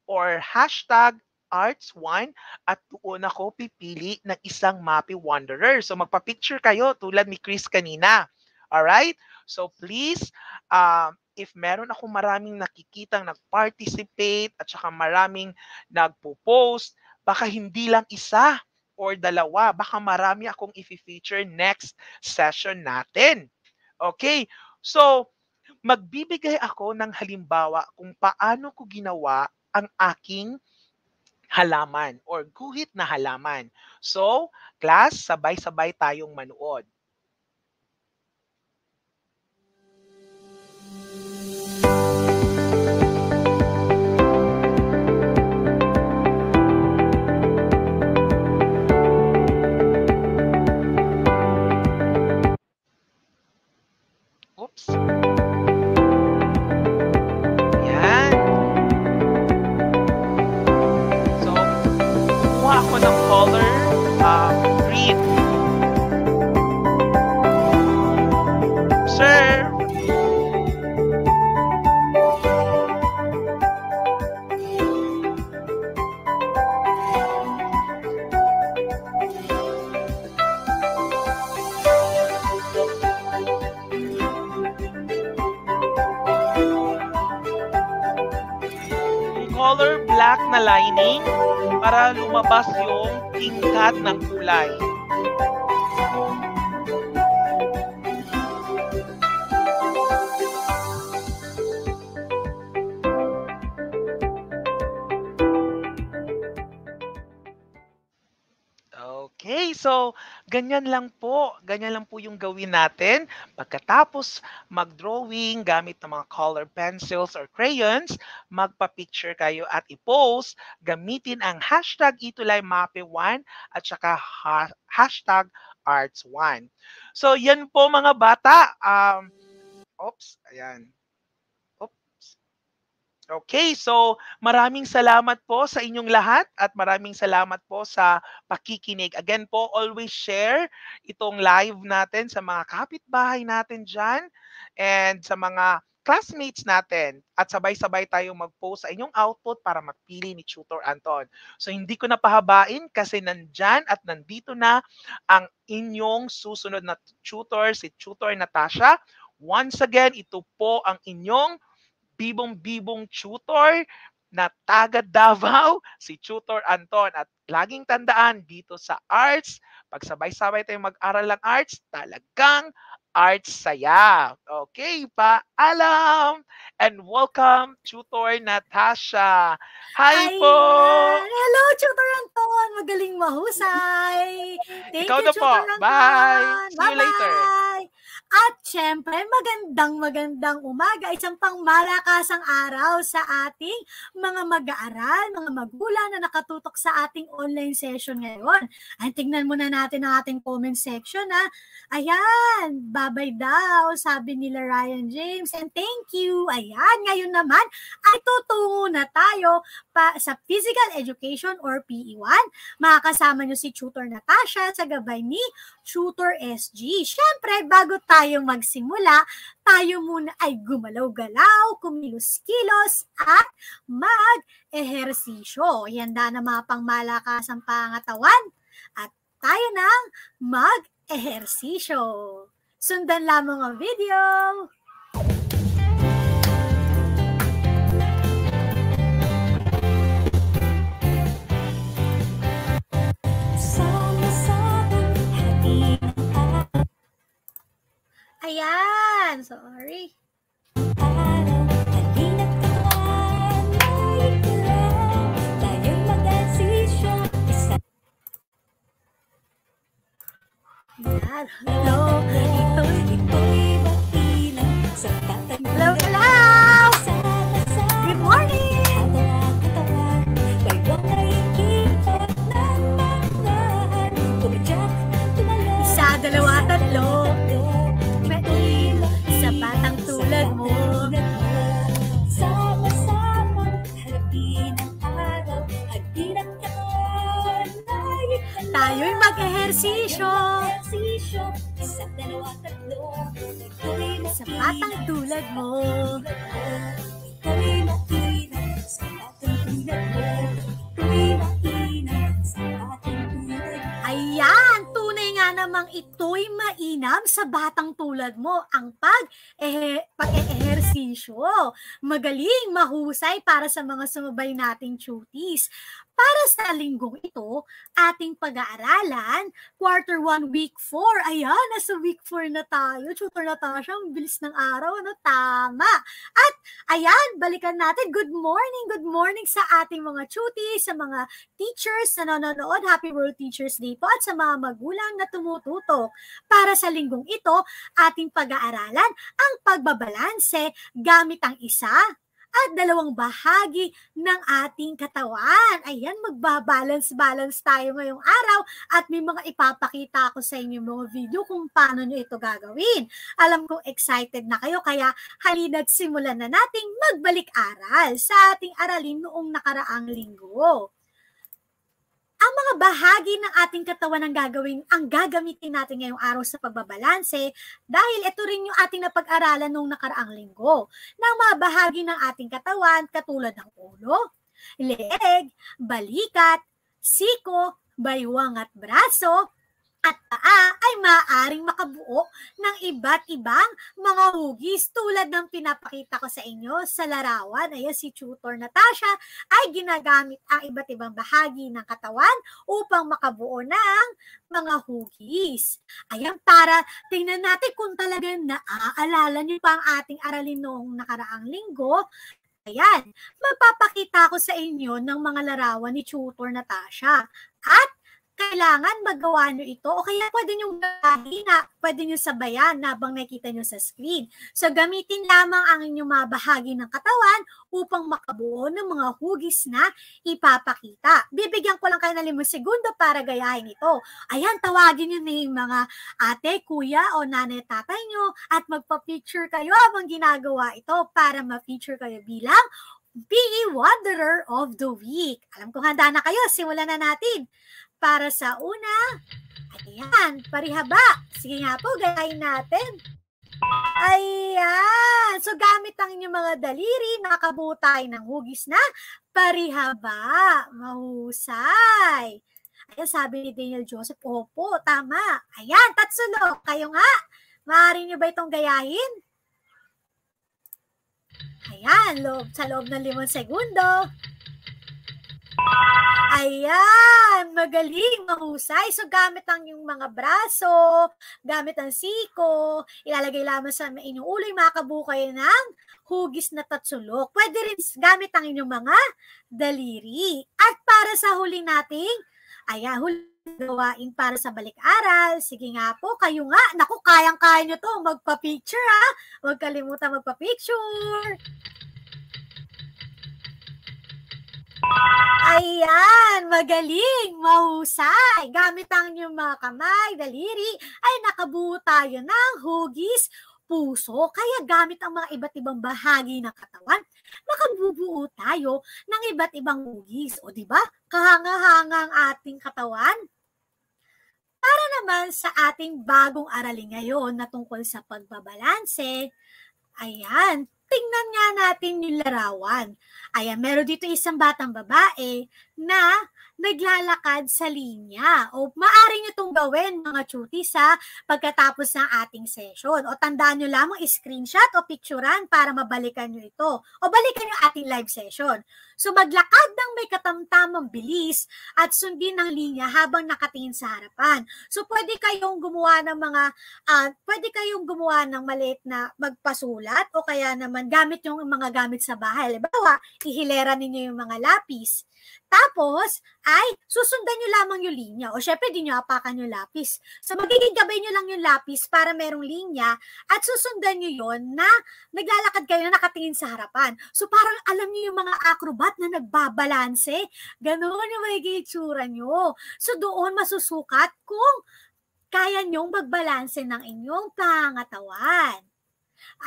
or hashtag Arts 1 at doon ako pipili ng isang Mappy Wanderer. So magpa-picture kayo tulad ni Chris kanina. All right? So please, um, if meron ako maraming nakikitang nag-participate at saka maraming nagpo-post, baka hindi lang isa or dalawa. Baka marami akong i-feature next session natin. Okay? So, magbibigay ako ng halimbawa kung paano ko ginawa ang aking halaman or guhit na halaman. So, class, sabay-sabay tayong manood. helps. lumabas yung tingkat ng kulay. Ganyan lang po. Ganyan lang po yung gawin natin. Pagkatapos mag-drawing gamit ng mga color pencils or crayons, magpa-picture kayo at i-post. Gamitin ang hashtag itulaimape1 at saka ha- hashtag arts1. So yan po mga bata. Um, oops, ayan. Okay, so maraming salamat po sa inyong lahat at maraming salamat po sa pakikinig. Again po, always share itong live natin sa mga kapitbahay natin dyan and sa mga classmates natin at sabay-sabay tayong mag-post sa inyong output para magpili ni Tutor Anton. So hindi ko na pahabain kasi nandyan at nandito na ang inyong susunod na tutor, si Tutor Natasha. Once again, ito po ang inyong bibong-bibong tutor na taga Davao, [laughs] si Tutor Anton. At laging tandaan dito sa arts, pag sabay sabay tayong mag-aral ng arts, talagang arts saya. Okay, pa alam and welcome Tutor Natasha. Hi, Hi po! Hello, Tutor Anton! Magaling mahusay! Thank Ikaw you, na Tutor po. Anton. Bye! See Bye-bye. you later! At syempre, magandang magandang umaga, isang pangmalakasang araw sa ating mga mag-aaral, mga magulang na nakatutok sa ating online session ngayon. Ay, tingnan muna natin ang ating comment section ha. Ayan, babay daw, sabi nila Ryan James. And thank you. Ayan, ngayon naman ay tutungo na tayo pa sa physical education or PE1. Makakasama nyo si Tutor Natasha sa gabay ni Tutor SG. Syempre, bago tayong magsimula, tayo muna ay gumalaw-galaw, kumilos-kilos, at mag-ehersisyo. Ihanda na mga pangmalakas ang pangatawan at tayo na mag-ehersisyo. Sundan lamang ang video! Ayan! Sorry. Hello, hello. Hello, hello. ehersisyo. Sa dalawa, tatlo. Sa batang tulad mo. Ito'y makinag sa batang tulad mo. Ito'y sa batang tulad mo. Ayan! Tunay nga namang ito'y mainam sa batang tulad mo ang pag eh, pag-ehersisyo. Magaling, mahusay para sa mga sumabay nating cuties para sa linggong ito, ating pag-aaralan, quarter 1, week 4. Ayan, nasa week 4 na tayo. Tutor na tayo siya. Ang bilis ng araw. Ano? Tama. At ayan, balikan natin. Good morning. Good morning sa ating mga chuti, sa mga teachers na nanonood. Happy World Teachers Day po at sa mga magulang na tumututok. Para sa linggong ito, ating pag-aaralan ang pagbabalanse gamit ang isa at dalawang bahagi ng ating katawan. Ayan, magbabalance-balance tayo ngayong araw at may mga ipapakita ako sa inyo mga video kung paano nyo ito gagawin. Alam kong excited na kayo kaya halina't simulan na nating magbalik aral sa ating aralin noong nakaraang linggo mga bahagi ng ating katawan ang gagawin, ang gagamitin natin ngayong araw sa pagbabalanse dahil ito rin yung ating napag-aralan noong nakaraang linggo ng mga bahagi ng ating katawan katulad ng ulo, leeg, balikat, siko, baywang at braso, at paa ay maaaring makabuo ng iba't ibang mga hugis tulad ng pinapakita ko sa inyo sa larawan. Ayan si Tutor Natasha ay ginagamit ang iba't ibang bahagi ng katawan upang makabuo ng mga hugis. Ayan para tingnan natin kung talagang naaalala niyo pa ang ating aralin noong nakaraang linggo. Ayan, mapapakita ko sa inyo ng mga larawan ni Tutor Natasha. At kailangan magawa nyo ito o kaya pwede nyo gawin na pwede nyo sabayan na habang nakikita nyo sa screen. So gamitin lamang ang inyong mga bahagi ng katawan upang makabuo ng mga hugis na ipapakita. Bibigyan ko lang kayo ng limang segundo para gayahin ito. Ayan, tawagin nyo na yung mga ate, kuya o nanay, tatay nyo at magpa-feature kayo habang ginagawa ito para ma-feature kayo bilang PE Wanderer of the Week. Alam ko handa na kayo, simulan na natin para sa una. Ayan, parihaba. Sige nga po, gayahin natin. Ayan. So, gamit ang inyong mga daliri, nakabutay ng hugis na parihaba. Mahusay. Ayan, sabi ni Daniel Joseph, opo, tama. Ayan, tatsulo, kayo nga. Maaari niyo ba itong gayahin? Ayan, loob, sa loob ng limang segundo. Ayan, magaling, mahusay. So, gamit ang yung mga braso, gamit ang siko, ilalagay lamang sa inyong ulo, makakabuo kayo ng hugis na tatsulok. Pwede rin gamit ang inyong mga daliri. At para sa huli nating, ayan, ah, huli gawain para sa balik-aral. Sige nga po, kayo nga. Naku, kayang-kaya nyo to. Magpa-picture ha. Ah. Huwag kalimutan magpa-picture. Ayan, magaling, mahusay. Gamit ang inyong mga kamay, daliri, ay nakabuo tayo ng hugis, puso, kaya gamit ang mga iba't ibang bahagi ng katawan, makabubuo tayo ng iba't ibang hugis. O di ba? Kahanga-hanga ang ating katawan. Para naman sa ating bagong araling ngayon na tungkol sa pagbabalanse, ayan, tingnan nga natin yung larawan. Ayan, meron dito isang batang babae na naglalakad sa linya. O maaari nyo itong gawin mga chuti sa pagkatapos ng ating session. O tandaan nyo lamang screenshot o picturean para mabalikan nyo ito. O balikan nyo ating live session. So maglakad ng may katamtamang bilis at sundin ang linya habang nakatingin sa harapan. So pwede kayong gumawa ng mga, uh, pwede kayong gumawa ng maliit na magpasulat o kaya naman gamit yung mga gamit sa bahay. Halimbawa, ihilera ninyo yung mga lapis tapos, ay susundan nyo lamang yung linya. O syempre, di nyo apakan yung lapis. So, magiging gabay nyo lang yung lapis para merong linya at susundan nyo yon na naglalakad kayo na nakatingin sa harapan. So, parang alam nyo yung mga acrobat na nagbabalanse. Ganoon yung magiging itsura nyo. So, doon masusukat kung kaya nyong magbalanse ng inyong pangatawan.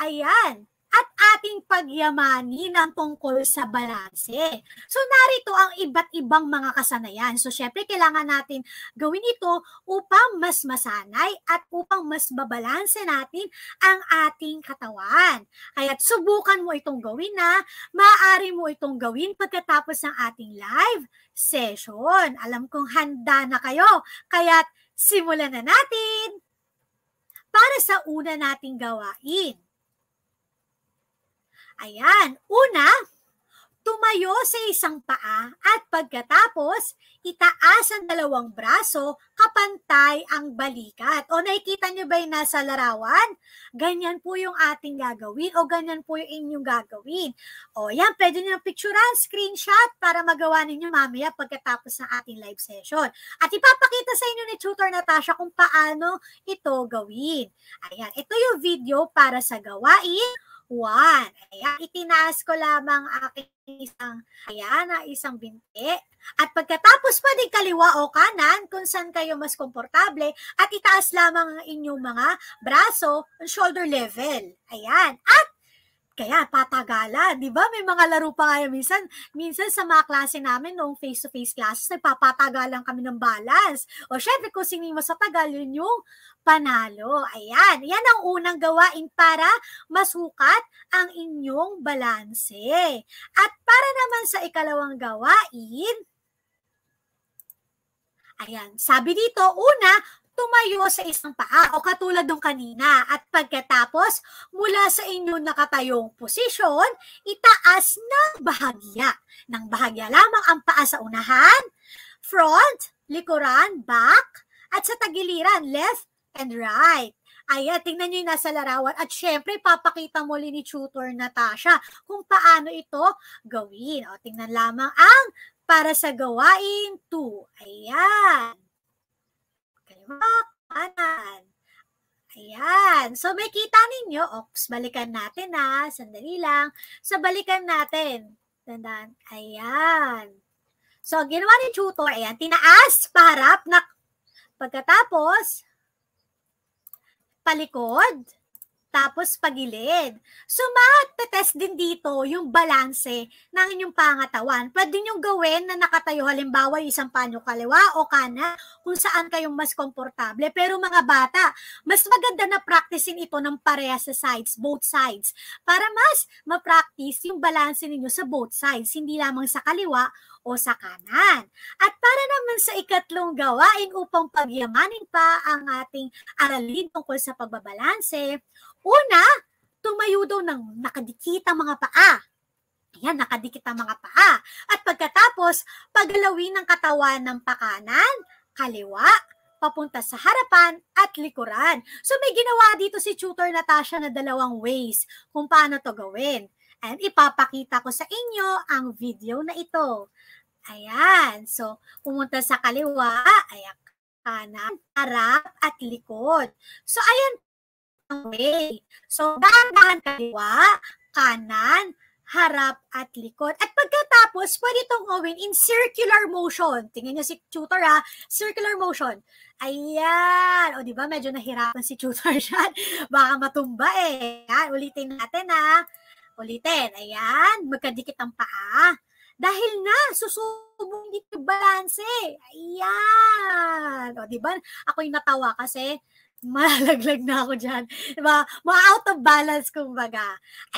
Ayan at ating pagyamanin ang tungkol sa balanse. So narito ang iba't ibang mga kasanayan. So syempre kailangan natin gawin ito upang mas masanay at upang mas babalanse natin ang ating katawan. Kaya't subukan mo itong gawin na maaari mo itong gawin pagkatapos ng ating live session. Alam kong handa na kayo. Kaya't simulan na natin para sa una nating gawain. Ayan, una, tumayo sa isang paa at pagkatapos, itaas ang dalawang braso kapantay ang balikat. O nakikita nyo ba yung nasa larawan? Ganyan po yung ating gagawin o ganyan po yung inyong gagawin. O yan, pwede nyo picturean, screenshot para magawa ninyo mamaya pagkatapos ng ating live session. At ipapakita sa inyo ni Tutor Natasha kung paano ito gawin. Ayan, ito yung video para sa gawain 1. Ayan, itinaas ko lamang aking isang, ayan, na ah, isang binti. At pagkatapos pa din kaliwa o kanan, kung saan kayo mas komportable, at itaas lamang ang inyong mga braso on shoulder level. Ayan. At kaya tatagala, 'di ba? May mga laro pa kaya minsan, minsan sa mga klase namin noong face-to-face classes, nagpapatagalan kami ng balas. O syempre kung sino mas tagal yun yung panalo. Ayan, yan ang unang gawain para masukat ang inyong balanse. At para naman sa ikalawang gawain, Ayan, sabi dito, una, tumayo sa isang paa o katulad ng kanina at pagkatapos mula sa inyong nakatayong posisyon, itaas ng bahagya. Nang bahagya lamang ang paa sa unahan, front, likuran, back, at sa tagiliran, left and right. Ayan, tingnan nyo yung nasa larawan. At syempre, papakita muli ni Tutor Natasha kung paano ito gawin. O, tingnan lamang ang para sa gawain 2. Ayan kaliwa, kanan. Ayan. So, may kita ninyo. Ops, balikan natin ha. Sandali lang. So, balikan natin. Tandaan. Ayan. So, ginawa ni tutor, ayan, tinaas, para na, pagkatapos, palikod, tapos pagilid. So, matetest din dito yung balanse ng inyong pangatawan. Pwede nyo gawin na nakatayo halimbawa yung isang panyo kaliwa o kana kung saan kayong mas komportable. Pero mga bata, mas maganda na practicing ito ng parehas sa sides, both sides, para mas ma-practice yung balanse ninyo sa both sides, hindi lamang sa kaliwa o sa kanan. At para naman sa ikatlong gawain upang pagyamanin pa ang ating aralin tungkol sa pagbabalanse, una, tumayo daw ng nakadikit ang mga paa. Ayan, nakadikit ang mga paa. At pagkatapos, paggalawin ang katawan ng pakanan, kaliwa, papunta sa harapan at likuran. So may ginawa dito si Tutor Natasha na dalawang ways kung paano to gawin. And ipapakita ko sa inyo ang video na ito. Ayan. So, pumunta sa kaliwa, ayan, kanan, harap, at likod. So, ayan ang So, dahan-dahan kaliwa, kanan, harap, at likod. At pagkatapos, pwede itong gawin in circular motion. Tingnan niyo si tutor ha, circular motion. Ayan. O, di ba? Medyo nahirapan si tutor siya. [laughs] Baka matumba eh. Ayan. Ulitin natin ha. Ulitin, ayan, magkadikit ang paa. Dahil na, susubo hindi balanse. Ayan. O, di ba? Ako'y natawa kasi malalaglag na ako dyan. Diba? Ma-out of balance, kumbaga.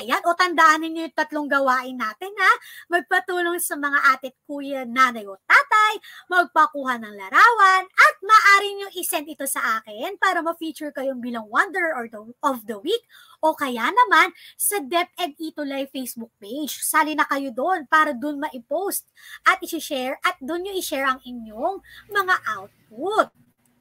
Ayan, o tandaan ninyo yung tatlong gawain natin, ha? Magpatulong sa mga ate't kuya, nanay o tatay, magpakuha ng larawan, at maaari nyo isend ito sa akin para ma-feature kayong bilang Wonder or the, of the Week o kaya naman sa DepEd Ito Live Facebook page. Sali na kayo doon para doon ma-post at i-share at doon nyo i-share ang inyong mga output.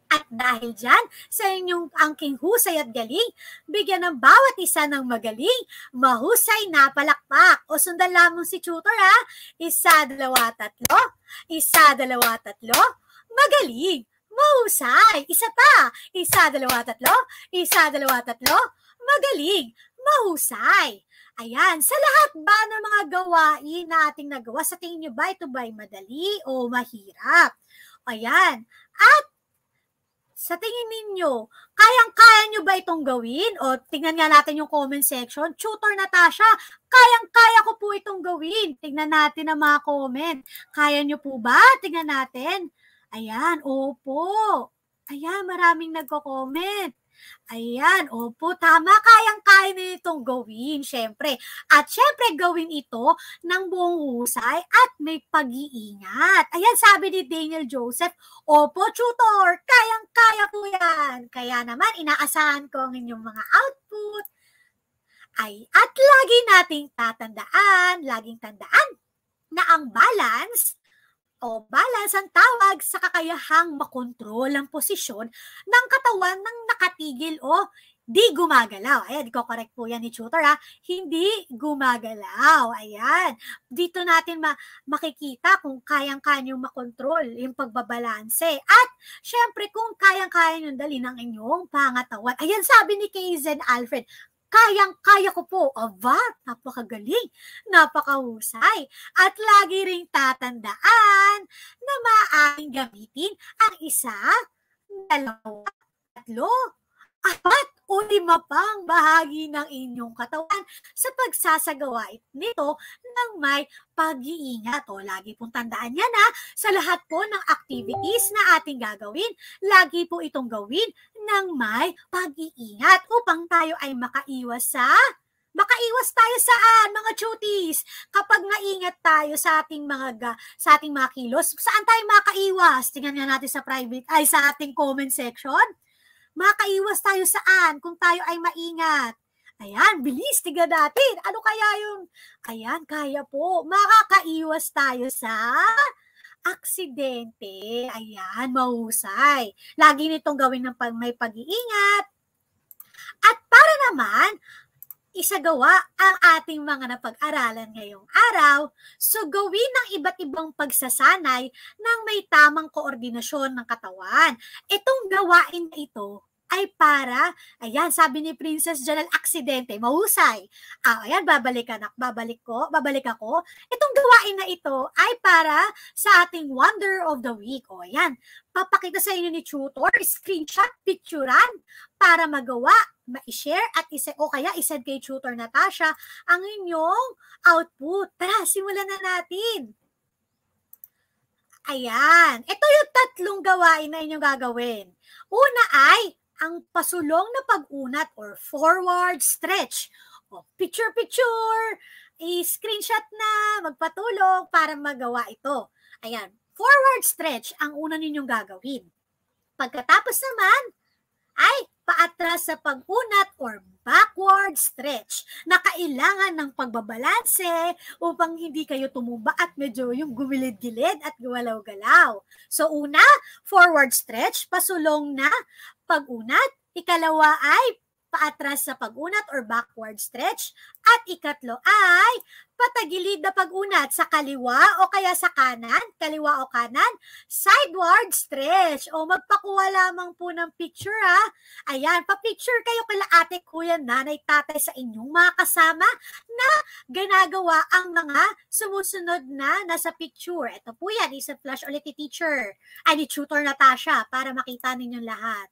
At dahil dyan, sa inyong angking husay at galing, bigyan ng bawat isa ng magaling, mahusay na palakpak. O sundan lamang si tutor ha. Isa, dalawa, tatlo. Isa, dalawa, tatlo. Magaling. Mahusay. Isa pa. Isa, dalawa, tatlo. Isa, dalawa, tatlo. Magaling. Mahusay. Ayan, sa lahat ba ng mga gawain na ating nagawa, sa tingin nyo ba ito ba'y madali o mahirap? Ayan. At sa tingin ninyo, kayang-kaya nyo ba itong gawin? O tingnan nga natin yung comment section. Tutor Natasha, kayang-kaya ko po itong gawin. Tingnan natin ang mga comment. Kaya nyo po ba? Tingnan natin. Ayan, opo. Ayan, maraming nagko-comment. Ayan, opo, tama, kayang-kaya na itong gawin, syempre. At syempre, gawin ito ng buong husay at may pag-iingat. Ayan, sabi ni Daniel Joseph, opo, tutor, kayang-kaya po yan. Kaya naman, inaasahan ko ang inyong mga output. Ay, at lagi nating tatandaan, laging tandaan na ang balance o balance ang tawag sa kakayahang makontrol ang posisyon ng katawan ng nakatigil o di gumagalaw. Ayan, ko correct po yan ni tutor ha. Hindi gumagalaw. Ayan. Dito natin ma- makikita kung kayang-kaya niyong makontrol yung pagbabalanse. At syempre kung kayang-kaya niyong dali ng inyong pangatawan. Ayan, sabi ni Kaizen Alfred, kayang-kaya ko po. Aba, napakagaling, napakahusay. At lagi ring tatandaan na maaaring gamitin ang isa, dalawa, tatlo, apat o lima pang bahagi ng inyong katawan sa pagsasagawa nito ng may pag-iingat. O, lagi pong tandaan yan ha, sa lahat po ng activities na ating gagawin, lagi po itong gawin ng may pag-iingat upang tayo ay makaiwas sa makaiwas tayo saan ah, mga cuties kapag maingat tayo sa ating mga sa ating mga kilos saan tayo makaiwas tingnan nga natin sa private ay sa ating comment section makaiwas tayo saan kung tayo ay maingat Ayan, bilis, tiga natin. Ano kaya yung, ayan, kaya po, makakaiwas tayo sa aksidente. Ayan, mahusay. Lagi nitong gawin ng pag may pag-iingat. At para naman, isagawa ang ating mga napag-aralan ngayong araw, so gawin ang iba't ibang pagsasanay ng may tamang koordinasyon ng katawan. Itong gawain na ito ay para, ayan, sabi ni Princess Janelle, aksidente, mahusay. Ah, ayan, babalik anak, babalik ko, babalik ako. Itong gawain na ito ay para sa ating Wonder of the Week. O, ayan, papakita sa inyo ni tutor, screenshot, picturean, para magawa, ma-share, at ise, o kaya isend kay tutor Natasha ang inyong output. Tara, simulan na natin. Ayan. Ito yung tatlong gawain na inyong gagawin. Una ay ang pasulong na pag-unat or forward stretch. O, picture-picture, i-screenshot na, magpatulog para magawa ito. Ayan, forward stretch ang una ninyong gagawin. Pagkatapos naman, ay paatras sa pag-unat or backward stretch na kailangan ng pagbabalanse upang hindi kayo tumumba at medyo yung gumilid-gilid at gumalaw-galaw. So una, forward stretch, pasulong na pag-unat. Ikalawa ay paatras sa pag-unat or backward stretch. At ikatlo ay patagilid na pag-unat sa kaliwa o kaya sa kanan, kaliwa o kanan, sideward stretch. O magpakuha lamang po ng picture ha. Ayan, pa-picture kayo kala ate, kuya, nanay, tatay sa inyong mga kasama na ginagawa ang mga sumusunod na nasa picture. Ito po yan, isa flash ulit ni teacher, ay ni tutor Natasha para makita ninyo lahat.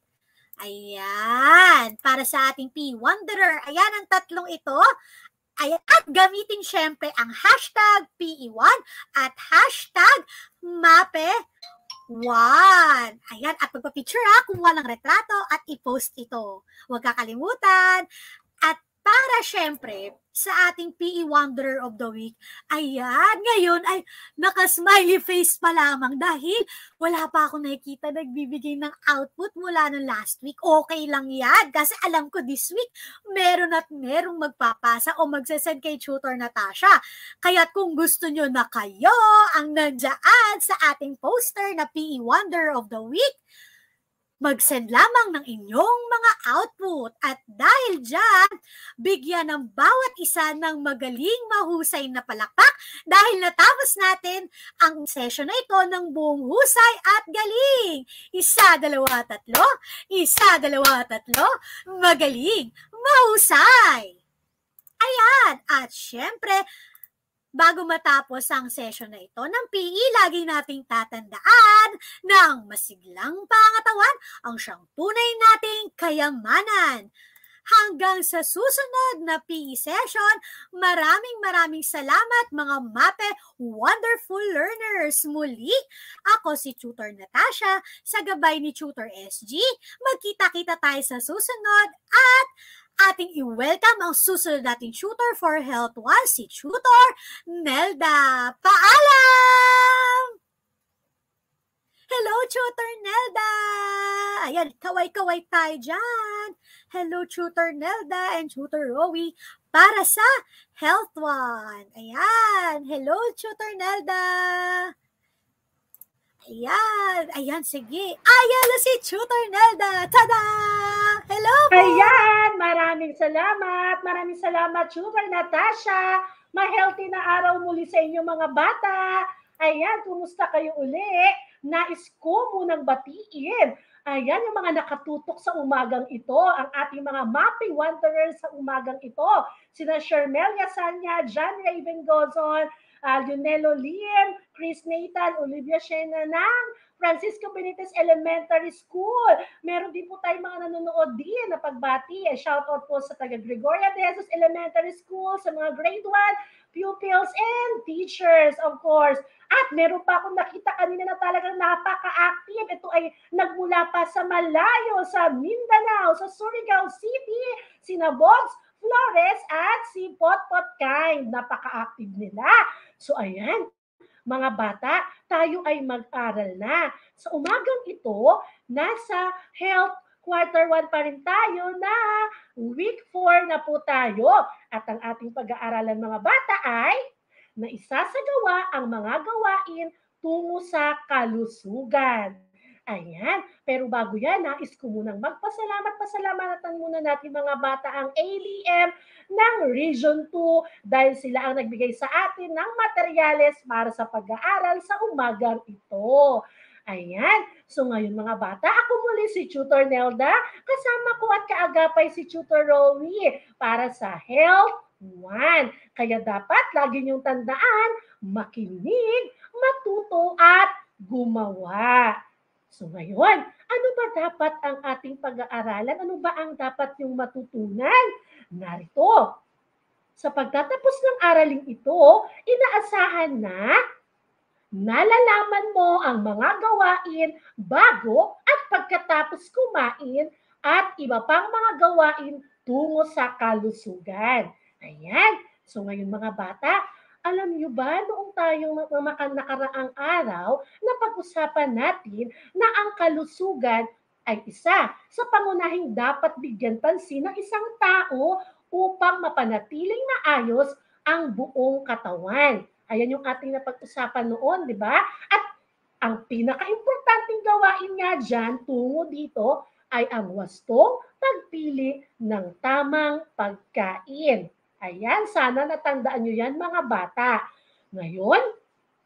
Ayan, para sa ating P Wanderer. Ayan ang tatlong ito. Ayan, at gamitin syempre ang hashtag PE1 at hashtag MAPE One! Ayan, at magpa-picture ha, kumuha ng retrato at i-post ito. Huwag kakalimutan. At para syempre, sa ating PE Wanderer of the Week. Ayan, ngayon ay naka-smiley face pa lamang dahil wala pa ako nakikita nagbibigay ng output mula ng last week. Okay lang yan kasi alam ko this week meron at merong magpapasa o magsasend kay Tutor Natasha. Kaya kung gusto nyo na kayo ang nandyan sa ating poster na PE Wanderer of the Week, Mag-send lamang ng inyong mga output at dahil dyan, bigyan ng bawat isa ng magaling mahusay na palakpak dahil natapos natin ang session na ito ng buong husay at galing. Isa, dalawa, tatlo. Isa, dalawa, tatlo. Magaling, mahusay. Ayan, at syempre, bago matapos ang session na ito ng PE, lagi nating tatandaan na ang masiglang pangatawan ang siyang tunay nating kayamanan. Hanggang sa susunod na PE session, maraming maraming salamat mga MAPE Wonderful Learners! Muli, ako si Tutor Natasha sa gabay ni Tutor SG. Magkita-kita tayo sa susunod at ating i-welcome ang susunod nating tutor for Health 1, si Tutor Nelda. Paalam! Hello, Tutor Nelda! Ayan, kaway-kaway tayo dyan. Hello, Tutor Nelda and Tutor Rowie para sa Health One. Ayan, hello, Tutor Nelda! Ayan, ayan, sige. Ayan na si Tutor Nelda. Tada! Hello po! Ayan, maraming salamat. Maraming salamat, Tutor Natasha. Ma-healthy na araw muli sa inyo mga bata. Ayan, kumusta kayo uli? Nais ko munang batiin. Ayan yung mga nakatutok sa umagang ito, ang ating mga mapping wanderers sa umagang ito. Sina Shermelia Sanya, John Raven Gozon, uh, Leonelo Lim, Chris Nathan, Olivia Shena ng Francisco Benitez Elementary School. Meron din po tayong mga nanonood din na pagbati. Eh, shout out po sa taga Gregoria de Jesus Elementary School, sa mga grade 1 pupils and teachers, of course. At meron pa akong nakita kanina na talagang napaka-active. Ito ay nagmula pa sa Malayo, sa Mindanao, sa Surigao City, sina Bogs Flores at si Potpot Pot Kind. Napaka-active nila. So ayan, mga bata, tayo ay mag-aral na. Sa umagang ito, nasa health quarter 1 pa rin tayo na week 4 na po tayo. At ang ating pag-aaralan mga bata ay na isasagawa ang mga gawain tungo sa kalusugan. Ayan. Pero bago yan, nais ko munang magpasalamat. Pasalamatan muna natin mga bata ang ADM ng Region 2 dahil sila ang nagbigay sa atin ng materyales para sa pag-aaral sa umagang ito. Ayan. So ngayon mga bata, ako muli si Tutor Nelda. Kasama ko at kaagapay si Tutor Rowie para sa Health 1. Kaya dapat lagi niyong tandaan, makinig, matuto at gumawa. So ngayon, ano ba dapat ang ating pag-aaralan? Ano ba ang dapat yung matutunan? Narito, sa pagtatapos ng araling ito, inaasahan na nalalaman mo ang mga gawain bago at pagkatapos kumain at iba pang mga gawain tungo sa kalusugan. Ayan. So ngayon mga bata, alam nyo ba, noong tayong nakaraang araw, napag-usapan natin na ang kalusugan ay isa sa pangunahing dapat bigyan pansin ng isang tao upang mapanatiling maayos ang buong katawan. Ayan yung ating napag-usapan noon, di ba? At ang pinaka-importanting gawain nga dyan tungo dito ay ang wastong pagpili ng tamang pagkain. Ayan, sana natandaan nyo yan mga bata. Ngayon,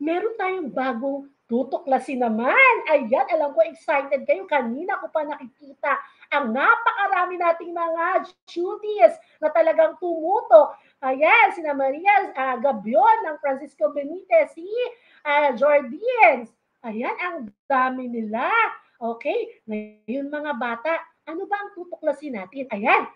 meron tayong bagong tutuklasin naman. Ayan, alam ko excited kayo. Kanina ko pa nakikita ang napakarami nating mga duties na talagang tumutok. Ayan, si Maria uh, Gabion ng Francisco Benitez, si uh, ah, Jordians. Ayan, ang dami nila. Okay, ngayon mga bata, ano ba ang tutuklasin natin? Ayan,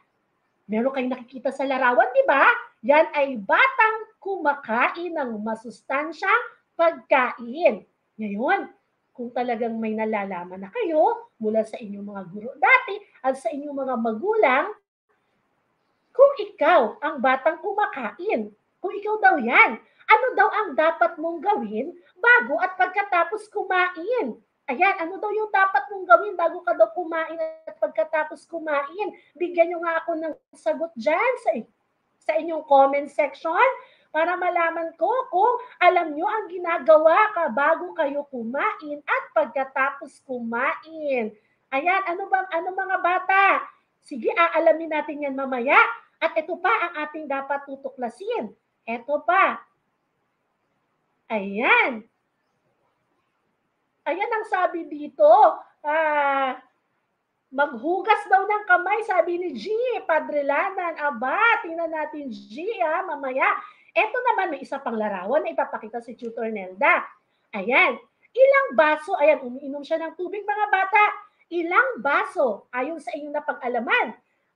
Meron kayong nakikita sa larawan, di ba? Yan ay batang kumakain ng masustansyang pagkain. Ngayon, kung talagang may nalalaman na kayo mula sa inyong mga guro dati at sa inyong mga magulang, kung ikaw ang batang kumakain, kung ikaw daw yan, ano daw ang dapat mong gawin bago at pagkatapos kumain? Ayan, ano daw yung dapat mong gawin bago ka daw kumain at pagkatapos kumain? Bigyan nyo nga ako ng sagot dyan sa, sa inyong comment section para malaman ko kung alam nyo ang ginagawa ka bago kayo kumain at pagkatapos kumain. Ayan, ano bang ano mga bata? Sige, aalamin natin yan mamaya. At ito pa ang ating dapat tutuklasin. Ito pa. Ayan. Ayan ang sabi dito. Ah, maghugas daw ng kamay, sabi ni G, Padre Lanan, Aba, tingnan natin G, ah, mamaya. Ito naman, may isa pang larawan na ipapakita si Tutor Nelda. Ayan, ilang baso, ayan, umiinom siya ng tubig mga bata. Ilang baso, ayon sa inyong napag-alaman.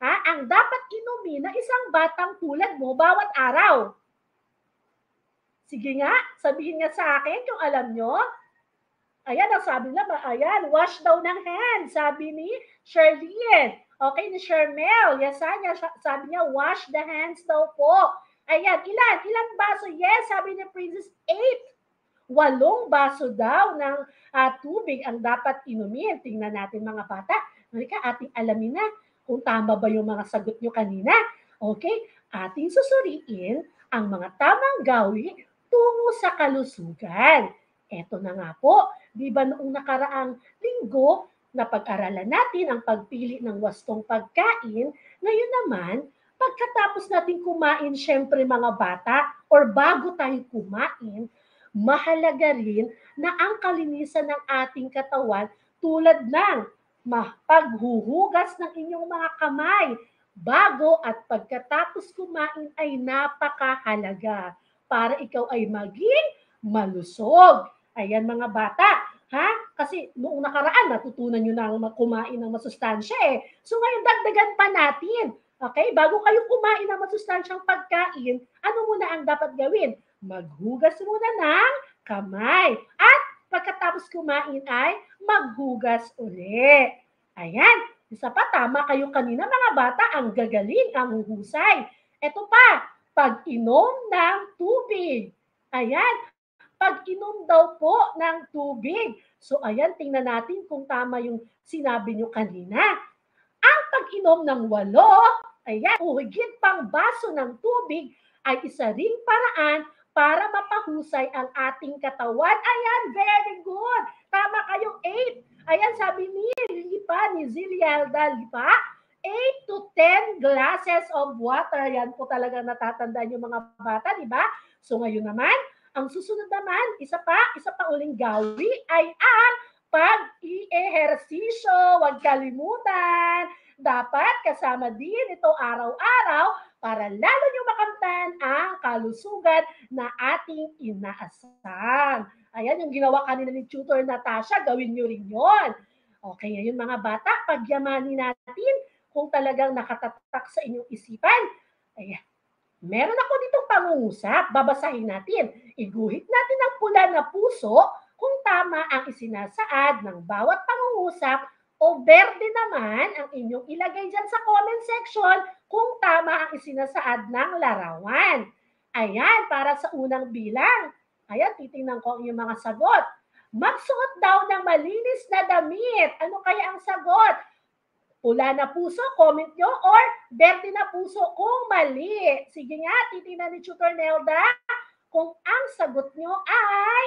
Ha? Ang dapat inumin na isang batang tulad mo bawat araw. Sige nga, sabihin nga sa akin kung alam nyo. Ayan ang sabi nila, ayan, wash daw ng hands, sabi ni Sherlyn. Okay, ni Shermel, yes, niya, sabi niya, wash the hands daw po. Ayan, ilan? Ilang baso? Yes, sabi ni Princess, eight. Walong baso daw ng uh, tubig ang dapat inumin. Tingnan natin mga bata. Marika, ating alamin na kung tama ba yung mga sagot nyo kanina. Okay, ating susuriin ang mga tamang gawi tungo sa kalusugan. Eto na nga po, Di ba noong nakaraang linggo, napag-aralan natin ang pagpili ng wastong pagkain. Ngayon naman, pagkatapos natin kumain, syempre mga bata, or bago tayo kumain, mahalaga rin na ang kalinisan ng ating katawan tulad ng paghuhugas ng inyong mga kamay bago at pagkatapos kumain ay napakahalaga para ikaw ay maging malusog. Ayan mga bata, kasi noong nakaraan, natutunan nyo na kumain ng masustansya eh. So ngayon, dagdagan pa natin. Okay? Bago kayo kumain ng masustansyang pagkain, ano muna ang dapat gawin? Maghugas muna ng kamay. At pagkatapos kumain ay maghugas uli. Ayan. Isa pa, tama kayo kanina mga bata, ang gagaling, ang huhusay. Ito pa, pag-inom ng tubig. Ayan pag-inom daw po ng tubig. So ayan, tingnan natin kung tama yung sinabi nyo kanina. Ang pag-inom ng walo, ayan, o pang baso ng tubig ay isa ring paraan para mapahusay ang ating katawan. Ayan, very good. Tama kayong 8. Ayan, sabi ni Lipa, ni Zilielda Lipa, 8 to 10 glasses of water. Yan po talaga natatandaan yung mga bata, di ba? So ngayon naman, ang susunod naman, isa pa, isa pa uling gawi ay ang pag-i-ehersisyo. Huwag kalimutan. Dapat kasama din ito araw-araw para lalo niyo makamtan ang kalusugan na ating inaasahan. Ayan, yung ginawa kanina ni Tutor Natasha, gawin niyo rin yon. Okay, ngayon mga bata, pagyamanin natin kung talagang nakatatak sa inyong isipan. Ayan, Meron ako dito pangungusap, babasahin natin. Iguhit natin ang pula na puso kung tama ang isinasaad ng bawat pangungusap o berde naman ang inyong ilagay dyan sa comment section kung tama ang isinasaad ng larawan. Ayan, para sa unang bilang. Ayan, titingnan ko ang inyong mga sagot. Magsuot daw ng malinis na damit. Ano kaya ang sagot? pula na puso, comment nyo, or berde na puso kung mali. Sige nga, titignan ni Tutor Nelda kung ang sagot nyo ay...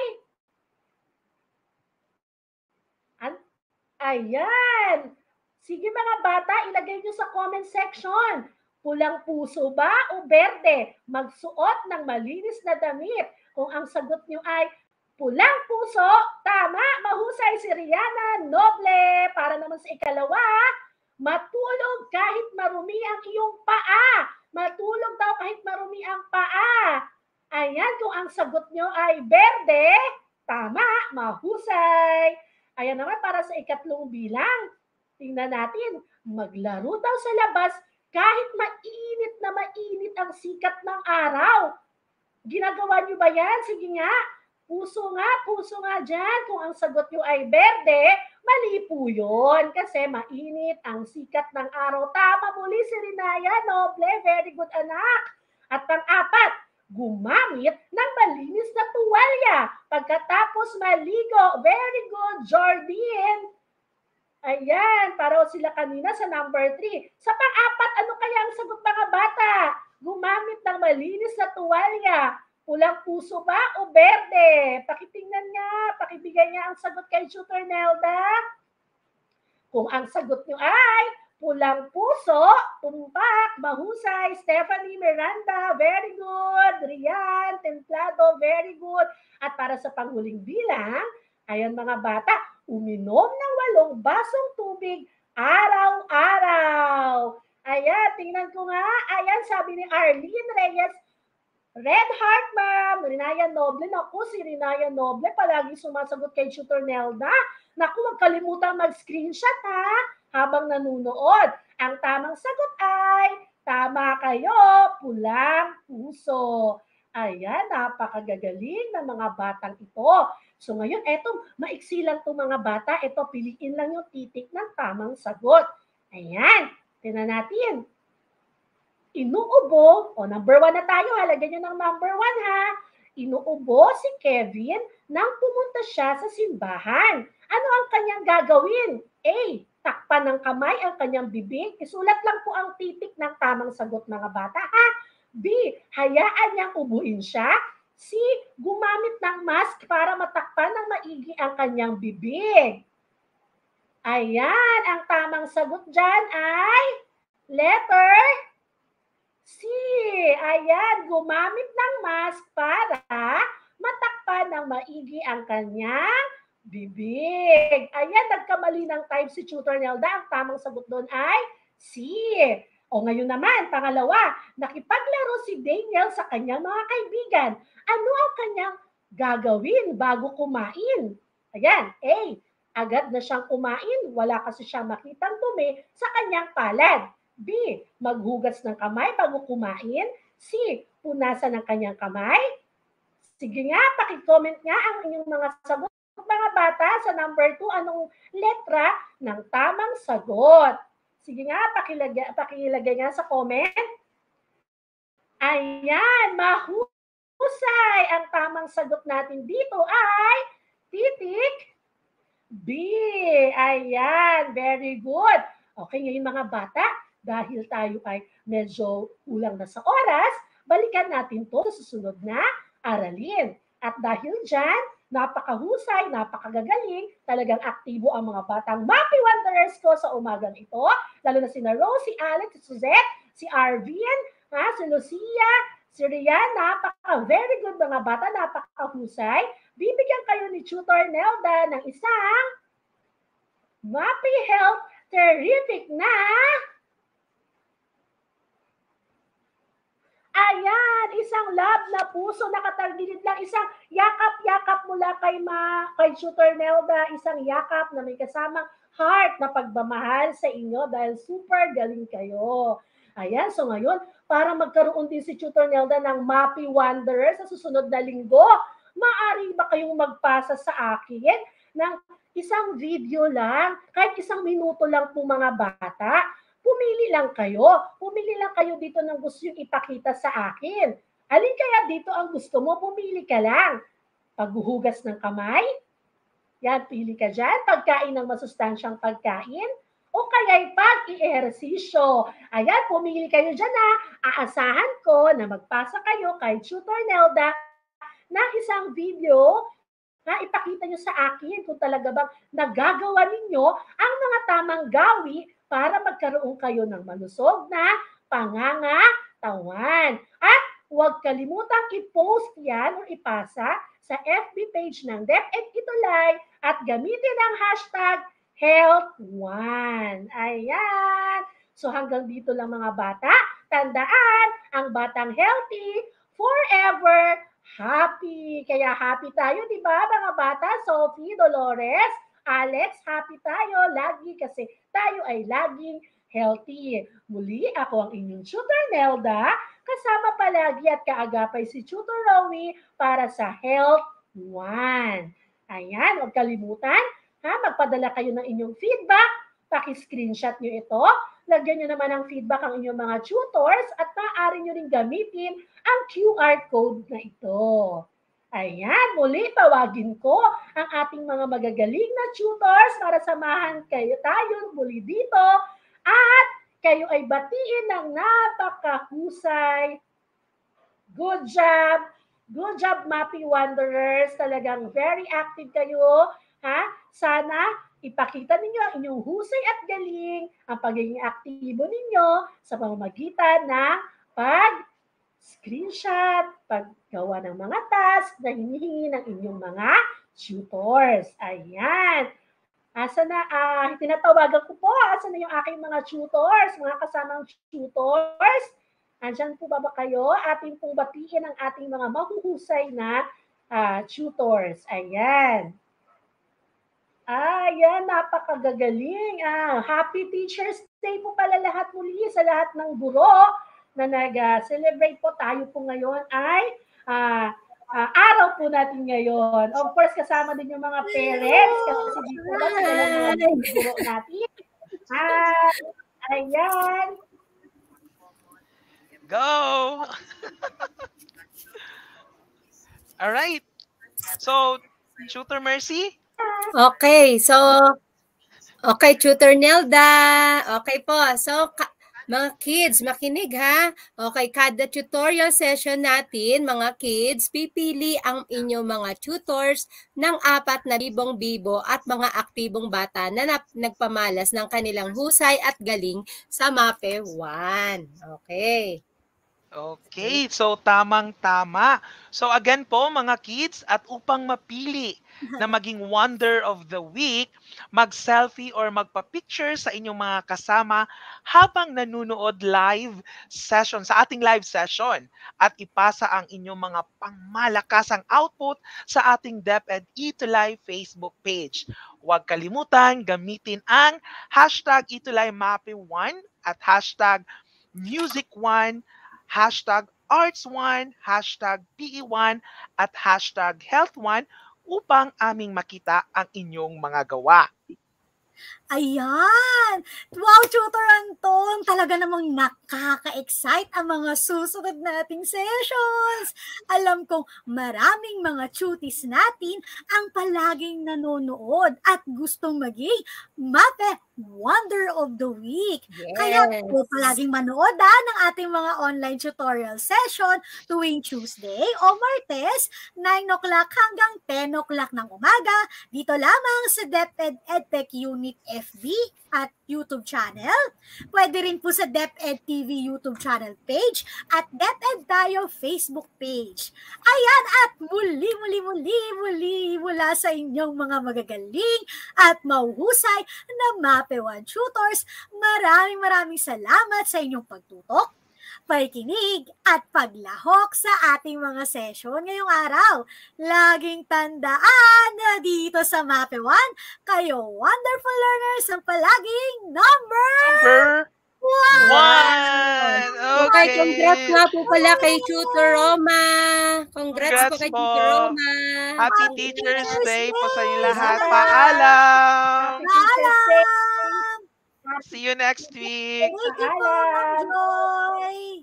An? Ayan! Sige mga bata, ilagay nyo sa comment section. Pulang puso ba o berde? Magsuot ng malinis na damit. Kung ang sagot nyo ay pulang puso, tama, mahusay si Rihanna Noble. Para naman sa ikalawa, Matulog kahit marumi ang iyong paa. Matulog daw kahit marumi ang paa. Ayan, kung ang sagot nyo ay berde, tama, mahusay. Ayan naman para sa ikatlong bilang. Tingnan natin, maglaro daw sa labas kahit mainit na mainit ang sikat ng araw. Ginagawa nyo ba yan? Sige nga, puso nga, puso nga dyan. Kung ang sagot nyo ay berde, Mali po yun kasi mainit ang sikat ng araw. Tama muli si Rinaya Noble. Very good anak. At pang-apat, gumamit ng malinis na tuwalya pagkatapos maligo. Very good, Jordan. Ayan, para sila kanina sa number 3. Sa pang-apat, ano kaya ang sagot mga bata? Gumamit ng malinis na tuwalya Pulang puso ba o berde? Pakitingnan nga, pakibigay niya ang sagot kay Shooter Nelda. Kung ang sagot niyo ay pulang puso, tumpak, mahusay, Stephanie Miranda, very good, Rian, Templado, very good. At para sa panghuling bilang, ayan mga bata, uminom ng walong basong tubig araw-araw. Ayan, tingnan ko nga. Ayan, sabi ni Arlene Reyes, Red Heart, ma'am. Rinaya Noble. Naku, si Rinaya Noble palagi sumasagot kay Tutor Nelda. Naku, huwag kalimutan mag-screenshot ha habang nanunood. Ang tamang sagot ay, tama kayo, pulang puso. Ayan, napakagagaling ng mga batang ito. So ngayon, eto, maiksi lang itong mga bata. Ito, piliin lang yung titik ng tamang sagot. Ayan, tinan natin inuubo, o number one na tayo, halagyan nyo ng number one ha, inuubo si Kevin nang pumunta siya sa simbahan. Ano ang kanyang gagawin? A. Takpan ng kamay ang kanyang bibig. Isulat lang po ang titik ng tamang sagot mga bata. Ha? B. Hayaan niyang ubuin siya. C. Gumamit ng mask para matakpan ng maigi ang kanyang bibig. Ayan, ang tamang sagot dyan ay letter si, ayan, gumamit ng mask para matakpan ng maigi ang kanyang bibig. Ayan, nagkamali ng time si Tutor Nelda. Ang tamang sagot doon ay C. O ngayon naman, pangalawa, nakipaglaro si Daniel sa kanyang mga kaibigan. Ano ang kanyang gagawin bago kumain? Ayan, A. Agad na siyang kumain, wala kasi siyang makitang tumi sa kanyang palad. B. Maghugas ng kamay bago kumain. C. Punasan ng kanyang kamay. Sige nga, pakicomment nga ang inyong mga sagot. Mga bata, sa number 2, anong letra ng tamang sagot? Sige nga, pakilagay, pakilagay nga sa comment. Ayan, mahusay. Ang tamang sagot natin dito ay titik B. Ayan, very good. Okay, ngayon mga bata, dahil tayo ay medyo kulang na sa oras, balikan natin to sa susunod na aralin. At dahil dyan, napakahusay, napakagagaling, talagang aktibo ang mga batang Mappy Wanderers ko sa umagang ito, lalo na si na Rose, si Alex, si Suzette, si Arvin, ha, si Lucia, si Rian, napaka-very good mga bata, napakahusay. Bibigyan kayo ni Tutor Nelda ng isang Mappy Health Terrific na Ayan, isang love na puso, nakatargilid lang, isang yakap-yakap mula kay, ma, kay Shooter Nelda, isang yakap na may kasamang heart na pagmamahal sa inyo dahil super galing kayo. Ayan, so ngayon, para magkaroon din si Tutor Nelda ng Mappy Wanderer sa susunod na linggo, maaari ba kayong magpasa sa akin ng isang video lang, kahit isang minuto lang po mga bata, pumili lang kayo. Pumili lang kayo dito ng gusto yung ipakita sa akin. Alin kaya dito ang gusto mo? Pumili ka lang. Paghuhugas ng kamay, yan, pili ka dyan. Pagkain ng masustansyang pagkain, o kaya'y pag-i-ehersisyo. Ayan, pumili kayo dyan na aasahan ko na magpasa kayo kay Tutor Nelda na isang video na ipakita nyo sa akin kung talaga bang nagagawa ninyo ang mga tamang gawi para magkaroon kayo ng malusog na pangangatawan. At huwag kalimutang i-post yan o ipasa sa FB page ng DepEd Itulay at gamitin ang hashtag Health1. Ayan! So hanggang dito lang mga bata. Tandaan, ang batang healthy, forever happy. Kaya happy tayo, di ba mga bata? Sophie Dolores, Alex, happy tayo lagi kasi tayo ay laging healthy. Muli, ako ang inyong tutor Nelda, kasama palagi at kaagapay si tutor Romy para sa Health One. Ayan, huwag kalimutan, ha, magpadala kayo ng inyong feedback, paki-screenshot nyo ito, lagyan nyo naman ng feedback ang inyong mga tutors at maaari nyo rin gamitin ang QR code na ito. Ayan, muli tawagin ko ang ating mga magagaling na tutors para samahan kayo tayo muli dito at kayo ay batiin ng napakahusay. Good job! Good job, Mappy Wanderers. Talagang very active kayo. Ha? Sana ipakita ninyo ang inyong husay at galing, ang pagiging aktibo ninyo sa pamamagitan ng pag screenshot, paggawa ng mga task na hinihingi ng inyong mga tutors. Ayan. Asa na, ah, uh, tinatawagan ko po, asa na yung aking mga tutors, mga kasamang tutors. Andiyan po ba ba kayo? Ating pong batihin ang ating mga mahuhusay na uh, tutors. Ayan. Ayan, napakagagaling. Ah, happy Teacher's Day po pala lahat muli sa lahat ng guro na nag-celebrate po tayo po ngayon ay uh, uh, araw po natin ngayon. Of course, kasama din yung mga parents kasi di po ba sila natin. Hi! Ayan! Go! [laughs] All right. So, Shooter Mercy? Okay, so Okay, Tutor Nelda. Okay po. So, mga kids, makinig ha. Okay, kada tutorial session natin, mga kids, pipili ang inyong mga tutors ng apat na libong bibo at mga aktibong bata na nagpamalas ng kanilang husay at galing sa MAPE 1. Okay. Okay, so tamang-tama. So again po mga kids, at upang mapili na [laughs] maging Wonder of the Week, mag-selfie or magpa-picture sa inyong mga kasama habang nanunood live session, sa ating live session at ipasa ang inyong mga pangmalakasang output sa ating DepEd E2Live Facebook page. Huwag kalimutan gamitin ang hashtag Itulay Mapping 1 at hashtag Music 1 hashtag arts1, hashtag PE1, at hashtag health1 upang aming makita ang inyong mga gawa. Ayan! Wow, Tutor Anton! Talaga namang nakaka-excite ang mga susunod nating sessions! Alam kong maraming mga tutis natin ang palaging nanonood at gustong maging mape Wonder of the Week. Yes. Kaya po palaging manood ha, ah, ng ating mga online tutorial session tuwing Tuesday o Martes, 9 o'clock hanggang 10 o'clock ng umaga. Dito lamang sa DepEd EdTech Unit FB at YouTube channel. Pwede rin po sa DepEd TV YouTube channel page at DepEd Tayo Facebook page. Ayan at muli, muli, muli, muli mula sa inyong mga magagaling at mauhusay na MAPE 1 tutors. Maraming maraming salamat sa inyong pagtutok pakikinig at paglahok sa ating mga session ngayong araw. Laging tandaan na dito sa Mape 1, kayo wonderful learners ang palaging number... number. One! One! Okay. okay, congrats nga po pala kay Tutor Roma. Congrats, congrats po kay Tutor Roma. Happy, Happy Teacher's Day, Day po sa inyo lahat. Paalam! Paalam! See you next week. Bye. you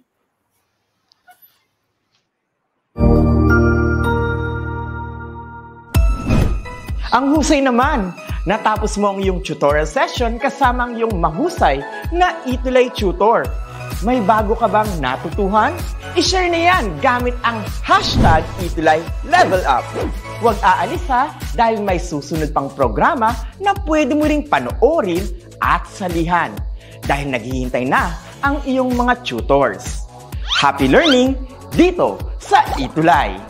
Ang husay naman! Natapos mo ang iyong tutorial session kasama ang iyong mahusay na Itulay Tutor. May bago ka bang natutuhan? I-share na yan gamit ang hashtag Itulay Level Up. Huwag aalis ha dahil may susunod pang programa na pwede mo ring panoorin at salihan dahil naghihintay na ang iyong mga tutors. Happy learning dito sa Itulay!